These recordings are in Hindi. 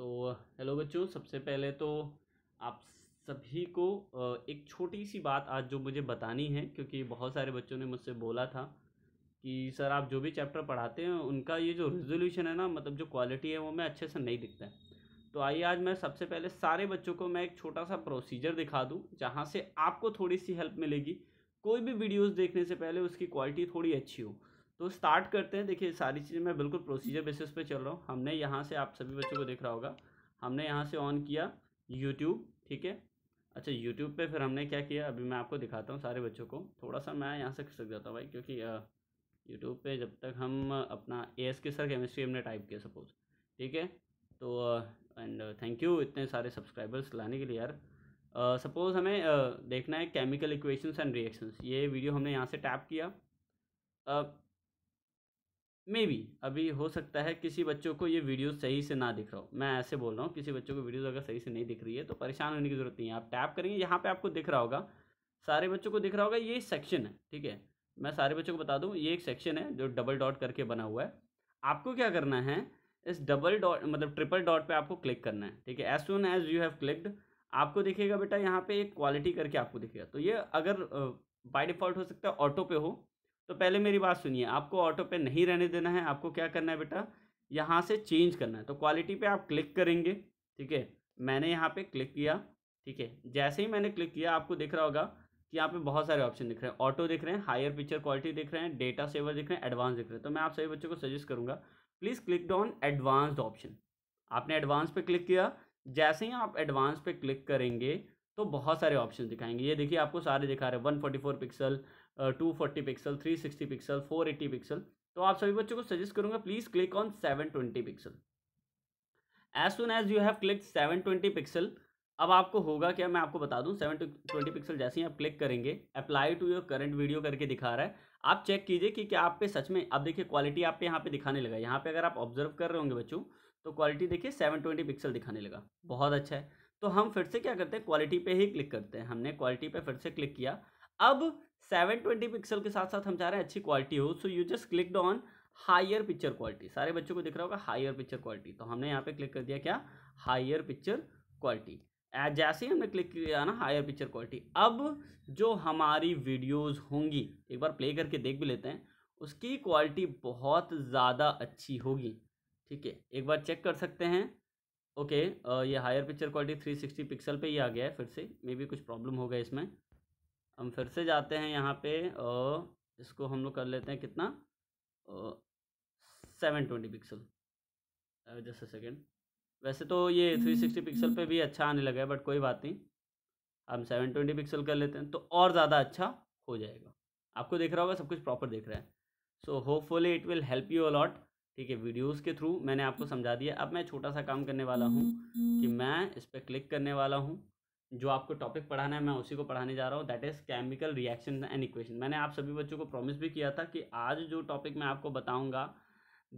तो हेलो बच्चों सबसे पहले तो आप सभी को एक छोटी सी बात आज जो मुझे बतानी है क्योंकि बहुत सारे बच्चों ने मुझसे बोला था कि सर आप जो भी चैप्टर पढ़ाते हैं उनका ये जो रेजोल्यूशन है ना मतलब जो क्वालिटी है वो मैं अच्छे से नहीं दिखता है तो आइए आज मैं सबसे पहले सारे बच्चों को मैं एक छोटा सा प्रोसीजर दिखा दूँ जहाँ से आपको थोड़ी सी हेल्प मिलेगी कोई भी वीडियोज़ देखने से पहले उसकी क्वालिटी थोड़ी अच्छी हो तो स्टार्ट करते हैं देखिए सारी चीज़ें मैं बिल्कुल प्रोसीजर बेसिस पे चल रहा हूँ हमने यहाँ से आप सभी बच्चों को देख रहा होगा हमने यहाँ से ऑन किया यूट्यूब ठीक है अच्छा यूट्यूब पे फिर हमने क्या किया अभी मैं आपको दिखाता हूँ सारे बच्चों को थोड़ा सा मैं यहाँ से खिसक जाता हूँ भाई क्योंकि यूट्यूब पर जब तक हम अपना A S K sir chemistry हमने टाइप किया सपोज ठीक है तो एंड थैंक यू इतने सारे सब्सक्राइबर्स लाने के लिए यार सपोज़ uh, हमें uh, देखना है केमिकल इक्वेशंस एंड रिएक्शंस ये वीडियो हमने यहाँ से टैप किया uh, मे बी अभी हो सकता है किसी बच्चों को ये वीडियो सही से ना दिख रहा हो मैं ऐसे बोल रहा हूँ किसी बच्चों को वीडियो अगर सही से नहीं दिख रही है तो परेशान होने की ज़रूरत नहीं है आप टैप करेंगे यहाँ पे आपको दिख रहा होगा सारे बच्चों को दिख रहा होगा ये सेक्शन है ठीक है मैं सारे बच्चों को बता दूँ ये एक सेक्शन है जो डबल डॉट करके बना हुआ है आपको क्या करना है इस डबल डॉट मतलब ट्रिपल डॉट पर आपको क्लिक करना है ठीक है as soon as you have clicked आपको दिखेगा बेटा यहाँ पे एक क्वालिटी करके आपको दिखेगा तो ये अगर बाई डिफ़ॉल्ट हो सकता है ऑटो पे हो तो पहले मेरी बात सुनिए आपको ऑटो पे नहीं रहने देना है आपको क्या करना है बेटा यहाँ से चेंज करना है तो क्वालिटी पे आप क्लिक करेंगे ठीक है मैंने यहाँ पे क्लिक किया ठीक है जैसे ही मैंने क्लिक किया आपको दिख रहा होगा कि यहाँ पे बहुत सारे ऑप्शन दिख रहे हैं ऑटो दिख रहे हैं हायर पिक्चर क्वालिटी दिख रहे हैं डेटा सेवर दिख रहे हैं एडवांस दिख रहे हैं तो मैं आप सभी बच्चों को सजेस्ट करूँगा please click on advanced option आपने एडवांस पे क्लिक किया जैसे ही आप एडवांस पर क्लिक करेंगे तो बहुत सारे ऑप्शन दिखाएंगे ये देखिए आपको सारे दिखा रहे हैं one forty four pixel two forty pixel three sixty pixel four eighty pixel तो आप सभी बच्चों को सजेस्ट करूंगा please click on seven twenty pixel as soon as you have click seven twenty pixel अब आपको होगा क्या मैं आपको बता दूं सेवन ट्वेंटी पिक्सल जैसे ही आप क्लिक करेंगे apply to your current video करके दिखा रहा है आप चेक कीजिए कि क्या आप पे सच में आप देखिए क्वालिटी आप पे यहाँ पे दिखाने लगा यहाँ पे अगर आप ऑब्जर्व कर रहे होंगे बच्चों तो क्वालिटी देखिए सेवन ट्वेंटी पिक्सल दिखाने लगा बहुत अच्छा है तो हम फिर से क्या करते हैं क्वालिटी पे ही क्लिक करते हैं हमने क्वालिटी पे फिर से क्लिक किया अब 720 पिक्सल के साथ साथ हम चाह रहे हैं अच्छी क्वालिटी हो so you just clicked on higher picture quality सारे बच्चों को दिख रहा होगा हायर पिक्चर क्वालिटी तो हमने यहाँ पे क्लिक कर दिया क्या हायर पिक्चर क्वालिटी जैसे ही हमने क्लिक किया ना हायर पिक्चर क्वालिटी अब जो हमारी वीडियोस होंगी एक बार प्ले करके देख भी लेते हैं उसकी क्वालिटी बहुत ज़्यादा अच्छी होगी ठीक है एक बार चेक कर सकते हैं ओके ये हायर पिक्चर क्वालिटी 360 पिक्सल पे ही आ गया है फिर से मे बी कुछ प्रॉब्लम होगा इसमें हम फिर से जाते हैं यहाँ पे और इसको हम लोग कर लेते हैं कितना seven twenty pixel just a second वैसे तो ये थ्री सिक्सटी पिक्सल पर भी अच्छा आने लगा है बट कोई बात नहीं हम सेवन ट्वेंटी पिक्सल कर लेते हैं तो और ज़्यादा अच्छा हो जाएगा आपको देख रहा होगा सब कुछ प्रॉपर देख रहा है so hopefully it will help you a lot ठीक है वीडियोज़ के थ्रू मैंने आपको समझा दिया अब मैं छोटा सा काम करने वाला हूँ कि मैं इस पर क्लिक करने वाला हूँ जो आपको टॉपिक पढ़ाना है मैं उसी को पढ़ाने जा रहा हूँ that is chemical reaction and equation मैंने आप सभी बच्चों को प्रॉमिस भी किया था कि आज जो टॉपिक मैं आपको बताऊँगा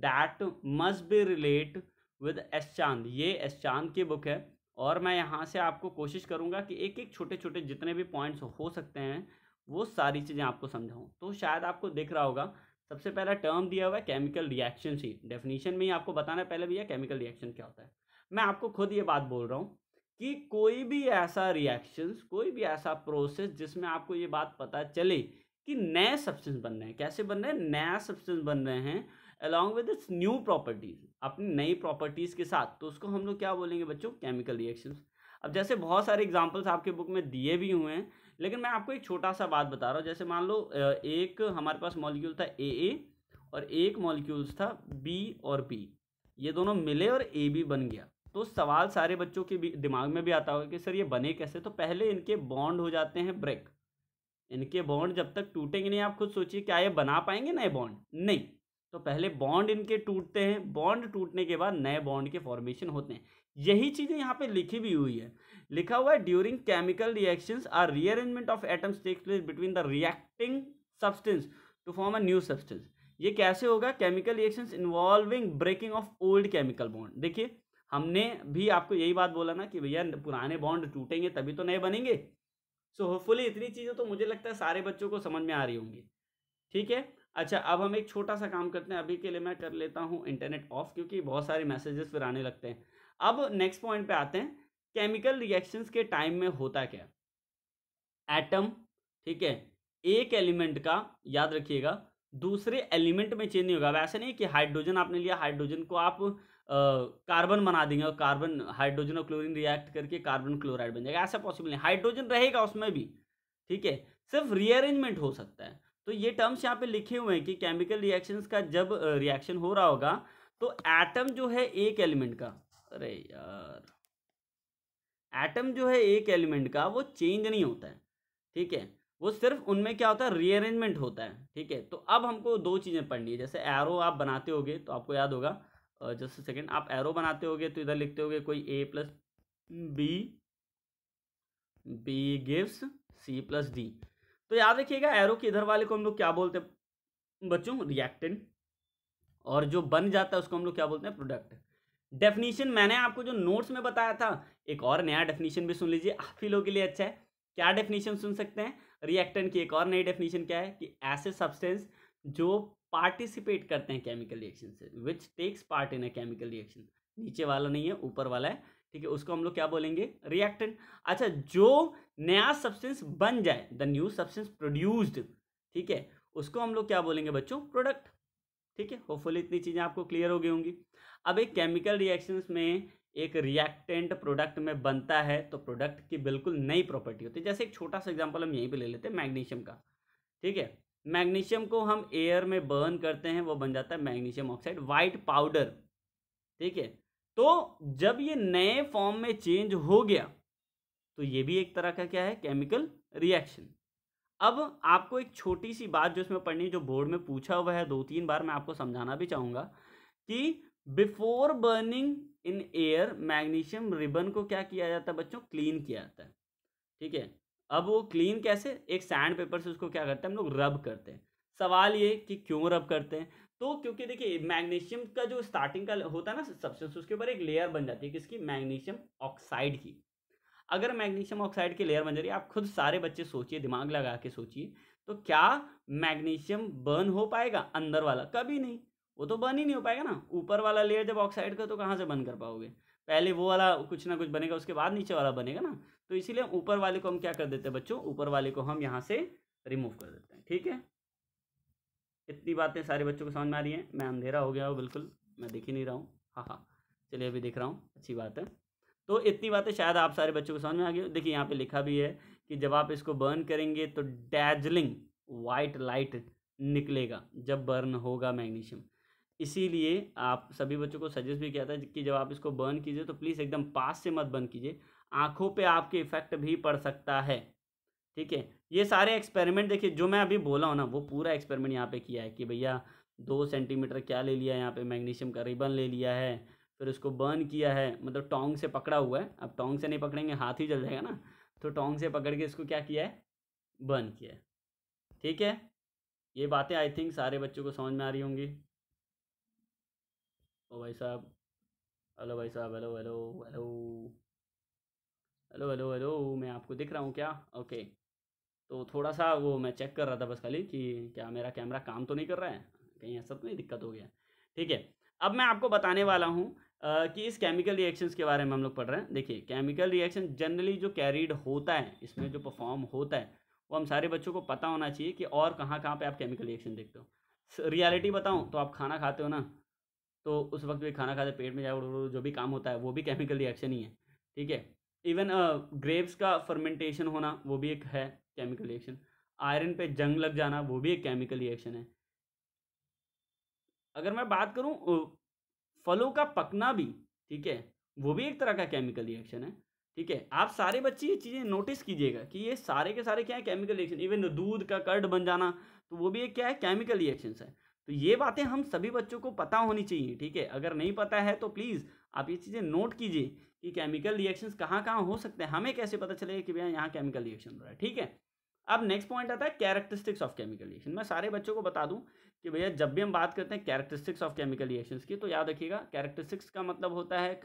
that must be relate with S Chand ये एस चांद की बुक है और मैं यहाँ से आपको कोशिश करूँगा कि एक एक छोटे छोटे जितने भी पॉइंट्स हो सकते हैं वो सारी चीज़ें आपको समझाऊँ तो शायद आपको दिख रहा होगा सबसे पहला टर्म दिया हुआ है केमिकल रिएक्शन ही डेफिनेशन में ही आपको बताना पहले भैया केमिकल रिएक्शन क्या होता है मैं आपको खुद ये बात बोल रहा हूँ कि कोई भी ऐसा रिएक्शंस कोई भी ऐसा प्रोसेस जिसमें आपको ये बात पता चले कि नए सब्सटेंस बन रहे हैं कैसे बन रहे हैं नया सब्सटेंस बन रहे हैं along with its new properties अपनी नई प्रॉपर्टीज़ के साथ तो उसको हम लोग क्या बोलेंगे बच्चों केमिकल रिएक्शंस अब जैसे बहुत सारे एग्जाम्पल्स आपके बुक में दिए भी हुए हैं लेकिन मैं आपको एक छोटा सा बात बता रहा हूँ जैसे मान लो एक हमारे पास मॉलिक्यूल था ए ए और एक मॉलिक्यूल्स था बी और बी ये दोनों मिले और ए बी बन गया तो सवाल सारे बच्चों के भी दिमाग में भी आता होगा कि सर ये बने कैसे तो पहले इनके बॉन्ड हो जाते हैं ब्रेक इनके बॉन्ड जब तक टूटेंगे नहीं आप खुद सोचिए क्या ये बना पाएंगे नए बॉन्ड नहीं तो पहले बॉन्ड इनके टूटते हैं बॉन्ड टूटने के बाद नए बॉन्ड के फॉर्मेशन होते हैं यही चीज़ें यहाँ पे लिखी भी हुई है लिखा हुआ है during chemical reactions are rearrangement of atoms takes place between the reacting substance to form a new substance ये कैसे होगा chemical reactions involving breaking of old chemical bond देखिए हमने भी आपको यही बात बोला ना कि भैया पुराने बॉन्ड टूटेंगे तभी तो नए बनेंगे सो so, होपफुली इतनी चीज़ें तो मुझे लगता है सारे बच्चों को समझ में आ रही होंगी ठीक है अच्छा अब हम एक छोटा सा काम करते हैं अभी के लिए मैं कर लेता हूँ इंटरनेट ऑफ क्योंकि बहुत सारे मैसेजेस फिर आने लगते हैं अब नेक्स्ट पॉइंट पे आते हैं केमिकल रिएक्शंस के टाइम में होता क्या एटम ठीक है एक एलिमेंट का याद रखिएगा दूसरे एलिमेंट में चेंज नहीं होगा ऐसा नहीं कि हाइड्रोजन आपने लिया हाइड्रोजन को आप कार्बन बना देंगे और कार्बन हाइड्रोजन और क्लोरीन रिएक्ट करके कार्बन क्लोराइड बन जाएगा ऐसा पॉसिबल नहीं हाइड्रोजन रहेगा उसमें भी ठीक है सिर्फ रीअरेंजमेंट हो सकता है तो ये टर्म्स यहाँ पे लिखे हुए हैं कि केमिकल रिएक्शंस का जब रिएक्शन हो रहा होगा तो एटम जो है एक एलिमेंट का अरे यार एटम जो है एक एलिमेंट का वो चेंज नहीं होता है ठीक है वो सिर्फ उनमें क्या होता है रीअरेंजमेंट होता है ठीक है तो अब हमको दो चीज़ें पढ़नी है जैसे एरो आप बनाते होगे तो आपको याद होगा जस्ट सेकेंड आप एरो बनाते होगे तो इधर लिखते होगे कोई A plus B B gives C plus D तो याद रखिएगा एरो के इधर वाले को हम लोग क्या बोलते हैं बच्चों रिएक्टेंट और जो बन जाता है उसको हम लोग क्या बोलते हैं प्रोडक्ट डेफिनेशन मैंने आपको जो नोट्स में बताया था एक और नया डेफिनेशन भी सुन लीजिए आप ही लोगों के लिए अच्छा है क्या डेफिनेशन सुन सकते हैं रिएक्टेंट की एक और नई डेफिनेशन क्या है कि ऐसे सब्सटेंस जो पार्टिसिपेट करते हैं केमिकल रिएक्शन से which takes part in a chemical reaction नीचे वाला नहीं है ऊपर वाला है ठीक है उसको हम लोग क्या बोलेंगे रिएक्टेंट अच्छा जो नया सब्सटेंस बन जाए द न्यू सब्सटेंस प्रोड्यूस्ड ठीक है उसको हम लोग क्या बोलेंगे बच्चों प्रोडक्ट ठीक है होपफुली इतनी चीज़ें आपको क्लियर हो गई होंगी अब एक केमिकल रिएक्शंस में एक रिएक्टेंट प्रोडक्ट में बनता है तो प्रोडक्ट की बिल्कुल नई प्रॉपर्टी होती है जैसे एक छोटा सा एग्जांपल हम यहीं पे ले लेते हैं मैग्नीशियम का ठीक है मैग्नीशियम को हम एयर में बर्न करते हैं वो बन जाता है मैग्नीशियम ऑक्साइड वाइट पाउडर ठीक है तो जब ये नए फॉर्म में चेंज हो गया तो ये भी एक तरह का क्या है केमिकल रिएक्शन अब आपको एक छोटी सी बात जो इसमें पढ़नी जो बोर्ड में पूछा हुआ है दो तीन बार मैं आपको समझाना भी चाहूँगा कि before burning in air magnesium ribbon को क्या किया जाता है बच्चों क्लीन किया जाता है ठीक है अब वो क्लीन कैसे एक सैंड पेपर से उसको क्या करते हैं हम लोग रब करते हैं सवाल ये कि क्यों रब करते हैं तो क्योंकि देखिए मैग्नीशियम का जो स्टार्टिंग का होता है ना सब्सटेंस उसके ऊपर एक लेयर बन जाती है किसकी मैग्नीशियम ऑक्साइड की अगर मैग्नीशियम ऑक्साइड की लेयर बन जा रही है आप खुद सारे बच्चे सोचिए दिमाग लगा के सोचिए तो क्या मैग्नीशियम बर्न हो पाएगा अंदर वाला कभी नहीं वो तो बर्न ही नहीं हो पाएगा ना ऊपर वाला लेयर जब ऑक्साइड का तो कहाँ से बर्न कर पाओगे पहले वो वाला कुछ ना कुछ बनेगा उसके बाद नीचे वाला बनेगा ना तो इसीलिए ऊपर वाले को हम क्या कर देते हैं बच्चों ऊपर वाले को हम यहाँ से रिमूव कर देते हैं ठीक है इतनी बातें सारे बच्चों को समझ में आ रही हैं मैं अंधेरा हो गया हूँ बिल्कुल मैं दिख ही नहीं रहा हूँ हाँ हाँ चलिए अभी दिख रहा हूँ अच्छी बात है तो इतनी बातें शायद आप सारे बच्चों को समझ में आ गई देखिए यहाँ पे लिखा भी है कि जब आप इसको बर्न करेंगे तो डैजलिंग वाइट लाइट निकलेगा जब बर्न होगा मैग्नीशियम इसीलिए आप सभी बच्चों को सजेस्ट भी किया था कि जब आप इसको बर्न कीजिए तो प्लीज़ एकदम पास से मत बर्न कीजिए आँखों पे आपके इफेक्ट भी पड़ सकता है ठीक है ये सारे एक्सपेरिमेंट देखिए जो मैं अभी बोला हूँ ना वो पूरा एक्सपेरिमेंट यहाँ पे किया है कि भैया दो सेंटीमीटर क्या ले लिया है यहाँ पे मैग्नीशियम का रिबन ले लिया है फिर उसको बर्न किया है मतलब टोंग से पकड़ा हुआ है अब टोंग से नहीं पकड़ेंगे हाथ ही जल जाएगा ना तो टोंग से पकड़ के इसको क्या किया है बर्न किया है ठीक है ये बातें आई थिंक सारे बच्चों को समझ में आ रही होंगी ओ भाई साहब हेलो भाई साहब hello hello hello hello hello hello मैं आपको दिख रहा हूँ क्या ओके तो थोड़ा सा वो मैं चेक कर रहा था बस खाली कि क्या मेरा कैमरा काम तो नहीं कर रहा है कहीं ऐसा तो नहीं दिक्कत हो गया ठीक है अब मैं आपको बताने वाला हूँ कि इस केमिकल रिएक्शंस के बारे में हम लोग पढ़ रहे हैं देखिए केमिकल रिएक्शन जनरली जो कैरीड होता है इसमें जो परफॉर्म होता है वो हम सारे बच्चों को पता होना चाहिए कि और कहाँ कहाँ पर आप केमिकल रिएक्शन देखते हो रियलिटी बताऊँ तो आप खाना खाते हो ना तो उस वक्त भी खाना खाते पेट में जाए जो भी काम होता है वो भी केमिकल रिएक्शन ही है ठीक है इवन ग्रेप्स का फर्मेंटेशन होना वो भी एक है केमिकल रिएक्शन आयरन पे जंग लग जाना वो भी एक केमिकल रिएक्शन है अगर मैं बात करूँ फलों का पकना भी ठीक है वो भी एक तरह का केमिकल रिएक्शन है ठीक है आप सारे बच्चे ये चीज़ें नोटिस कीजिएगा कि ये सारे के सारे क्या है केमिकल रिएक्शन इवन दूध का कर्ड बन जाना तो वो भी एक क्या है केमिकल रिएक्शन है तो ये बातें हम सभी बच्चों को पता होनी चाहिए ठीक है अगर नहीं पता है तो प्लीज़ आप ये चीज़ें नोट कीजिए कि केमिकल रिएक्शंस कहाँ कहाँ हो सकते हैं हमें कैसे पता चलेगा कि भैया यहाँ केमिकल रिएक्शन हो रहा है ठीक है अब नेक्स्ट पॉइंट आता है कैरेक्टरिस्टिक्स ऑफ केमिकल रिएक्शन मैं सारे बच्चों को बता दूँ कि भैया जब भी हम बात करते हैं कैरेक्टरिस्टिक्स ऑफ केमिकल रिएक्शंस की तो याद रखिएगा कैरेक्टरिस्टिक्स का मतलब होता है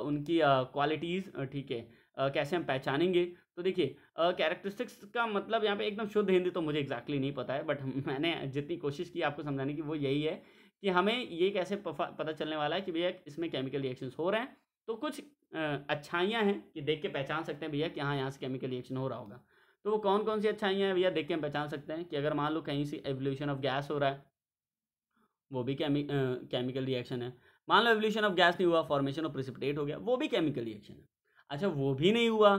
उनकी क्वालिटीज़ ठीक है कैसे हम पहचानेंगे तो देखिए कैरेक्टरिस्टिक्स का मतलब यहाँ पे एकदम शुद्ध हिंदी तो मुझे एक्जैक्टली exactly नहीं पता है बट मैंने जितनी कोशिश की आपको समझाने की वो यही है कि हमें ये कैसे पता चलने वाला है कि भैया इसमें केमिकल रिएक्शन हो रहे हैं तो कुछ अच्छाइयाँ हैं कि देख के पहचान सकते हैं भैया कि हाँ यहाँ से केमिकल रिएक्शन हो रहा होगा तो वो कौन कौन सी अच्छाइयाँ हैं भैया देख के हम पहचान सकते हैं कि अगर मान लो कहीं से एवोल्यूशन ऑफ गैस हो रहा है वो भी केमी केमिकल रिएक्शन है मान लो एवोल्यूशन ऑफ गैस नहीं हुआ फॉर्मेशन ऑफ प्रिसिपिटेट हो गया वो भी केमिकल रिएक्शन है अच्छा वो भी नहीं हुआ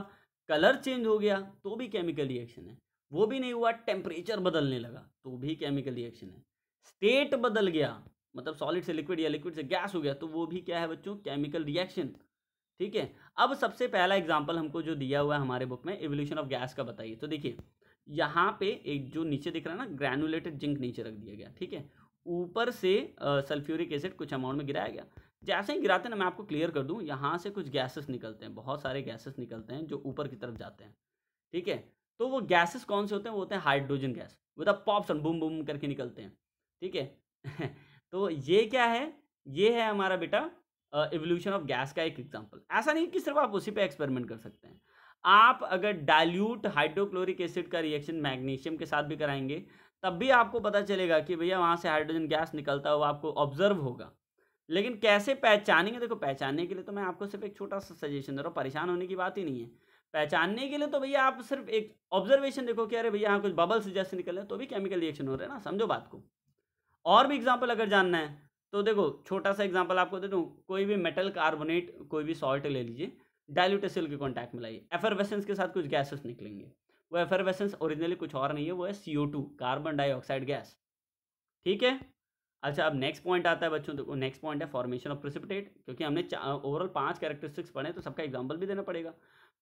कलर चेंज हो गया तो भी केमिकल रिएक्शन है वो भी नहीं हुआ टेम्परेचर बदलने लगा तो भी केमिकल रिएक्शन है स्टेट बदल गया मतलब सॉलिड से लिक्विड या लिक्विड से गैस हो गया तो वो भी क्या है बच्चों केमिकल रिएक्शन ठीक है अब सबसे पहला एग्जाम्पल हमको जो दिया हुआ है हमारे बुक में एवोल्यूशन ऑफ गैस का बताइए तो देखिए यहाँ पे एक जो नीचे दिख रहा है ना ग्रैनुलेटेड जिंक नीचे रख दिया गया ठीक है ऊपर से सल्फ्यूरिक एसिड कुछ अमाउंट में गिराया गया जैसे ही गिराते हैं ना मैं आपको क्लियर कर दूँ यहाँ से कुछ गैसेस निकलते हैं बहुत सारे गैसेस निकलते हैं जो ऊपर की तरफ जाते हैं ठीक है तो वो गैसेस कौन से होते हैं वो होते हैं hydrogen gas with pop sound pop boom boom करके निकलते हैं ठीक है तो ये क्या है ये है हमारा बेटा एवोल्यूशन ऑफ गैस का एक एग्जाम्पल ऐसा नहीं कि सिर्फ आप उसी पर एक्सपेरिमेंट कर सकते हैं आप अगर डाइल्यूट हाइड्रोक्लोरिक एसिड का रिएक्शन मैग्नीशियम के साथ भी कराएंगे तब भी आपको पता चलेगा कि भैया वहाँ से हाइड्रोजन गैस निकलता हुआ आपको ऑब्जर्व होगा लेकिन कैसे पहचानेंगे देखो पहचानने के लिए तो मैं आपको सिर्फ एक छोटा सा सजेशन दे रहा हूँ परेशान होने की बात ही नहीं है पहचानने के लिए तो भैया आप सिर्फ एक ऑब्जर्वेशन देखो कि अरे भैया यहाँ कुछ बबल्स जैसे निकल हैं तो भी केमिकल रिएक्शन हो रहा है ना समझो बात को और भी एग्जाम्पल अगर जानना है तो देखो छोटा सा एग्जाम्पल आपको दे दूँ कोई भी मेटल कार्बोनेट कोई भी सॉल्ट ले लीजिए डायल्यूटेसिल के कॉन्टैक्ट में लाइए एफरवेसेंस के साथ कुछ गैसेस निकलेंगे वो एफरवेसेंस ओरिजिनली कुछ और नहीं है वो है सी कार्बन डाइऑक्साइड गैस ठीक है अच्छा अब नेक्स्ट पॉइंट आता है बच्चों तो नेक्स्ट पॉइंट है फॉर्मेशन ऑफ प्रिसिपिटेट क्योंकि हमने ओवरऑल पांच कैरेक्टरिस्टिक्स पढ़े तो सबका एग्जाम्पल भी देना पड़ेगा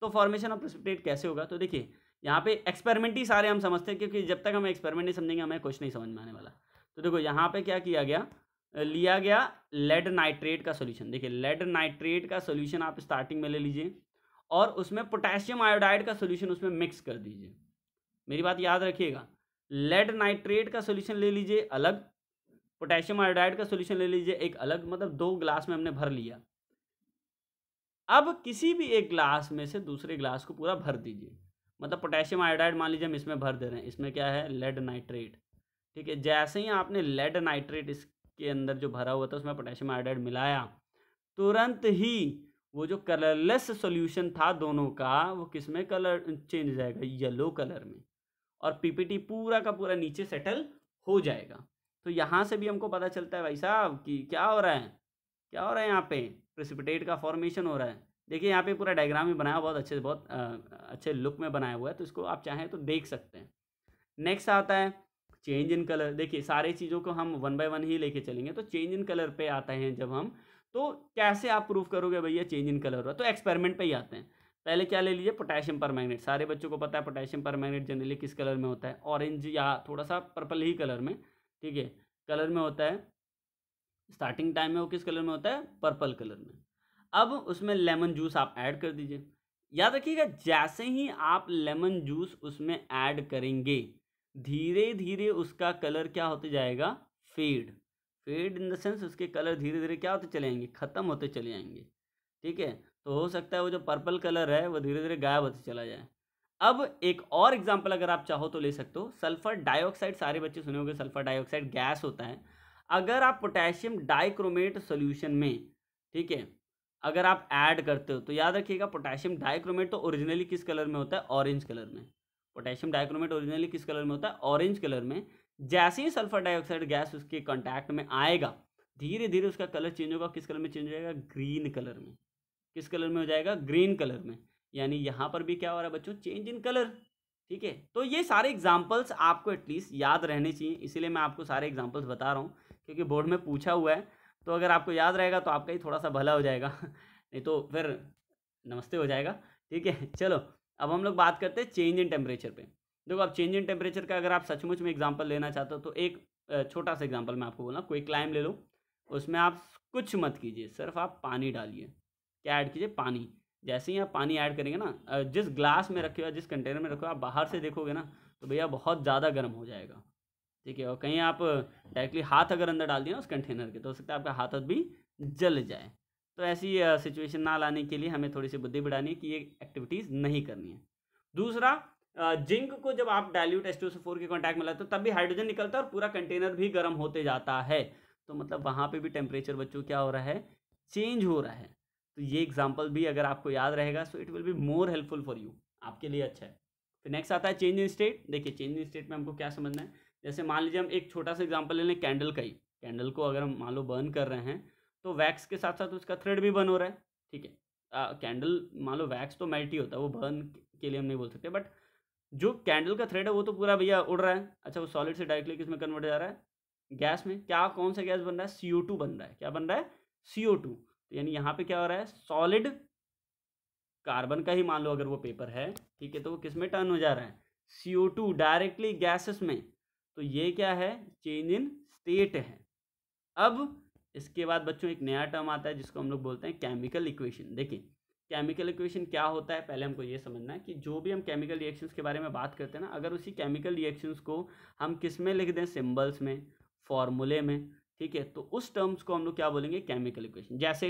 तो फॉर्मेशन ऑफ प्रिसिपिटेट कैसे होगा तो देखिए यहाँ पे एक्सपेरिमेंट ही सारे हम समझते हैं क्योंकि जब तक हम एक्सपेरिमेंट नहीं समझेंगे हमें कुछ नहीं समझ में आने वाला तो देखो यहाँ पर क्या किया गया लिया गया लेड नाइट्रेट का सोल्यूशन देखिए लेड नाइट्रेट का सोल्यूशन आप स्टार्टिंग में ले लीजिए और उसमें पोटेशियम आयोडाइड का सोल्यूशन उसमें मिक्स कर दीजिए मेरी बात याद रखिएगा लेड नाइट्रेट का सोल्यूशन ले लीजिए अलग पोटेशियम आयोडाइड का सोल्यूशन ले लीजिए एक अलग मतलब दो ग्लास में हमने भर लिया अब किसी भी एक ग्लास में से दूसरे ग्लास को पूरा भर दीजिए मतलब पोटेशियम आयोडाइड मान लीजिए हम इसमें भर दे रहे हैं इसमें क्या है लेड नाइट्रेट ठीक है जैसे ही आपने लेड नाइट्रेट इसके अंदर जो भरा हुआ था उसमें पोटेशियम आयोडाइड मिलाया तुरंत ही वो जो कलरलेस सॉल्यूशन था दोनों का वो किस में कलर चेंज हो जाएगा येलो कलर में और पीपीटी पूरा का पूरा नीचे सेटल हो जाएगा तो यहाँ से भी हमको पता चलता है भाई साहब कि क्या हो रहा है क्या हो रहा है यहाँ पे प्रेसिपिटेट का फॉर्मेशन हो रहा है देखिए यहाँ पे पूरा डायग्राम भी बनाया बहुत अच्छे से बहुत आ, अच्छे लुक में बनाया हुआ है तो इसको आप चाहें तो देख सकते हैं नेक्स्ट आता है चेंज इन कलर देखिए सारे चीज़ों को हम वन बाय वन ही लेके चलेंगे तो चेंज इन कलर पे आते हैं जब हम तो कैसे आप प्रूफ करोगे भैया चेंज इन कलर हुआ तो एक्सपेरिमेंट पर ही आते हैं पहले क्या ले लीजिए पोटेशियम पर सारे बच्चों को पता है पोटेशियम पर जनरली किस कलर में होता है ऑरेंज या थोड़ा सा पर्पल ही कलर में ठीक है कलर में होता है स्टार्टिंग टाइम में वो किस कलर में होता है पर्पल कलर में अब उसमें लेमन जूस आप ऐड कर दीजिए याद रखिएगा जैसे ही आप लेमन जूस उसमें ऐड करेंगे धीरे धीरे उसका कलर क्या होते जाएगा fade fade in the sense उसके कलर धीरे धीरे क्या होते चले जाएंगे ख़त्म होते चले जाएंगे ठीक है तो हो सकता है वो जो पर्पल कलर है वो धीरे धीरे गायब होते चला जाए अब एक और एग्जाम्पल अगर आप चाहो तो ले सकते हो सल्फर डाइऑक्साइड सारे बच्चे सुने होंगे सल्फर डाइऑक्साइड गैस होता है अगर आप पोटेशियम डाइक्रोमेट सोल्यूशन में ठीक है अगर आप ऐड करते हो तो याद रखिएगा पोटेशियम डाइक्रोमेट तो ओरिजिनली किस कलर में होता है ऑरेंज कलर में पोटेशियम डाइक्रोमेट ओरिजिनली किस कलर में होता है ऑरेंज कलर में जैसे ही सल्फर डाइऑक्साइड गैस उसके कॉन्टैक्ट में आएगा धीरे धीरे उसका कलर चेंज होगा किस कलर में चेंज हो जाएगा ग्रीन कलर में किस कलर में हो जाएगा ग्रीन कलर में यानी यहाँ पर भी क्या हो रहा है बच्चों चेंज इन कलर ठीक है तो ये सारे एग्जाम्पल्स आपको एटलीस्ट याद रहने चाहिए इसीलिए मैं आपको सारे एग्जाम्पल्स बता रहा हूँ क्योंकि बोर्ड में पूछा हुआ है तो अगर आपको याद रहेगा तो आपका ही थोड़ा सा भला हो जाएगा नहीं तो फिर नमस्ते हो जाएगा ठीक है चलो अब हम लोग बात करते हैं चेंज इन टेम्परेचर पे देखो आप चेंज इन टेम्परेचर का अगर आप सचमुच में एग्जाम्पल लेना चाहते हो तो एक छोटा सा एग्जाम्पल मैं आपको बोला कोई क्लाइम ले लो उसमें आप कुछ मत कीजिए सिर्फ आप पानी डालिए क्या ऐड कीजिए पानी जैसे ही आप पानी ऐड करेंगे ना जिस ग्लास में रखे हो जिस कंटेनर में रखे हो आप बाहर से देखोगे ना तो भैया बहुत ज़्यादा गर्म हो जाएगा ठीक है और कहीं आप डायरेक्टली हाथ अगर अंदर डाल दिए ना उस कंटेनर के तो हो सकता है आपका हाथ हाथ भी जल जाए तो ऐसी सिचुएशन ना लाने के लिए हमें थोड़ी सी बुद्धि बढ़ानी है कि ये एक्टिविटीज़ नहीं करनी है दूसरा जिंक को जब आप डायल्यूट एस टू के कॉन्टैक्ट में लाते हो तब भी हाइड्रोजन निकलता है और पूरा कंटेनर भी गर्म होते जाता है तो मतलब वहाँ पर भी टेम्परेचर बच्चों क्या हो रहा है चेंज हो रहा है तो ये एग्जाम्पल भी अगर आपको याद रहेगा so it will be more helpful for you आपके लिए अच्छा है फिर नेक्स्ट आता है चेंज इन स्टेट देखिए चेंज इन स्टेट में हमको क्या समझना है जैसे मान लीजिए हम एक छोटा सा एग्जाम्पल ले लें कैंडल का ही कैंडल को अगर हम मान लो बर्न कर रहे हैं तो वैक्स के साथ साथ उसका थ्रेड भी बर्न हो रहा है ठीक है कैंडल मान लो वैक्स तो मेल्ट ही होता है वो बर्न के लिए हम नहीं बोल सकते बट जो कैंडल का थ्रेड है वो तो पूरा भैया उड़ रहा है अच्छा वो सॉलिड से डायरेक्टली किस में कन्वर्ट जा रहा है गैस में क्या कौन सा गैस बन रहा है सी बन रहा है क्या बन रहा है सी तो यानी यहाँ पे क्या हो रहा है सॉलिड कार्बन का ही मान लो अगर वो पेपर है ठीक है तो वो किस में टर्न हो जा रहा है सीओ टू डायरेक्टली गैसेस में तो ये क्या है चेंज इन स्टेट है अब इसके बाद बच्चों एक नया टर्म आता है जिसको हम लोग बोलते हैं केमिकल इक्वेशन देखिए केमिकल इक्वेशन क्या होता है पहले हमको ये समझना है कि जो भी हम केमिकल रिएक्शंस के बारे में बात करते हैं ना अगर उसी केमिकल रिएक्शंस को हम किस में लिख दें सिम्बल्स में फॉर्मूले में ठीक है तो उस टर्म्स को हम लोग क्या बोलेंगे केमिकल इक्वेशन जैसे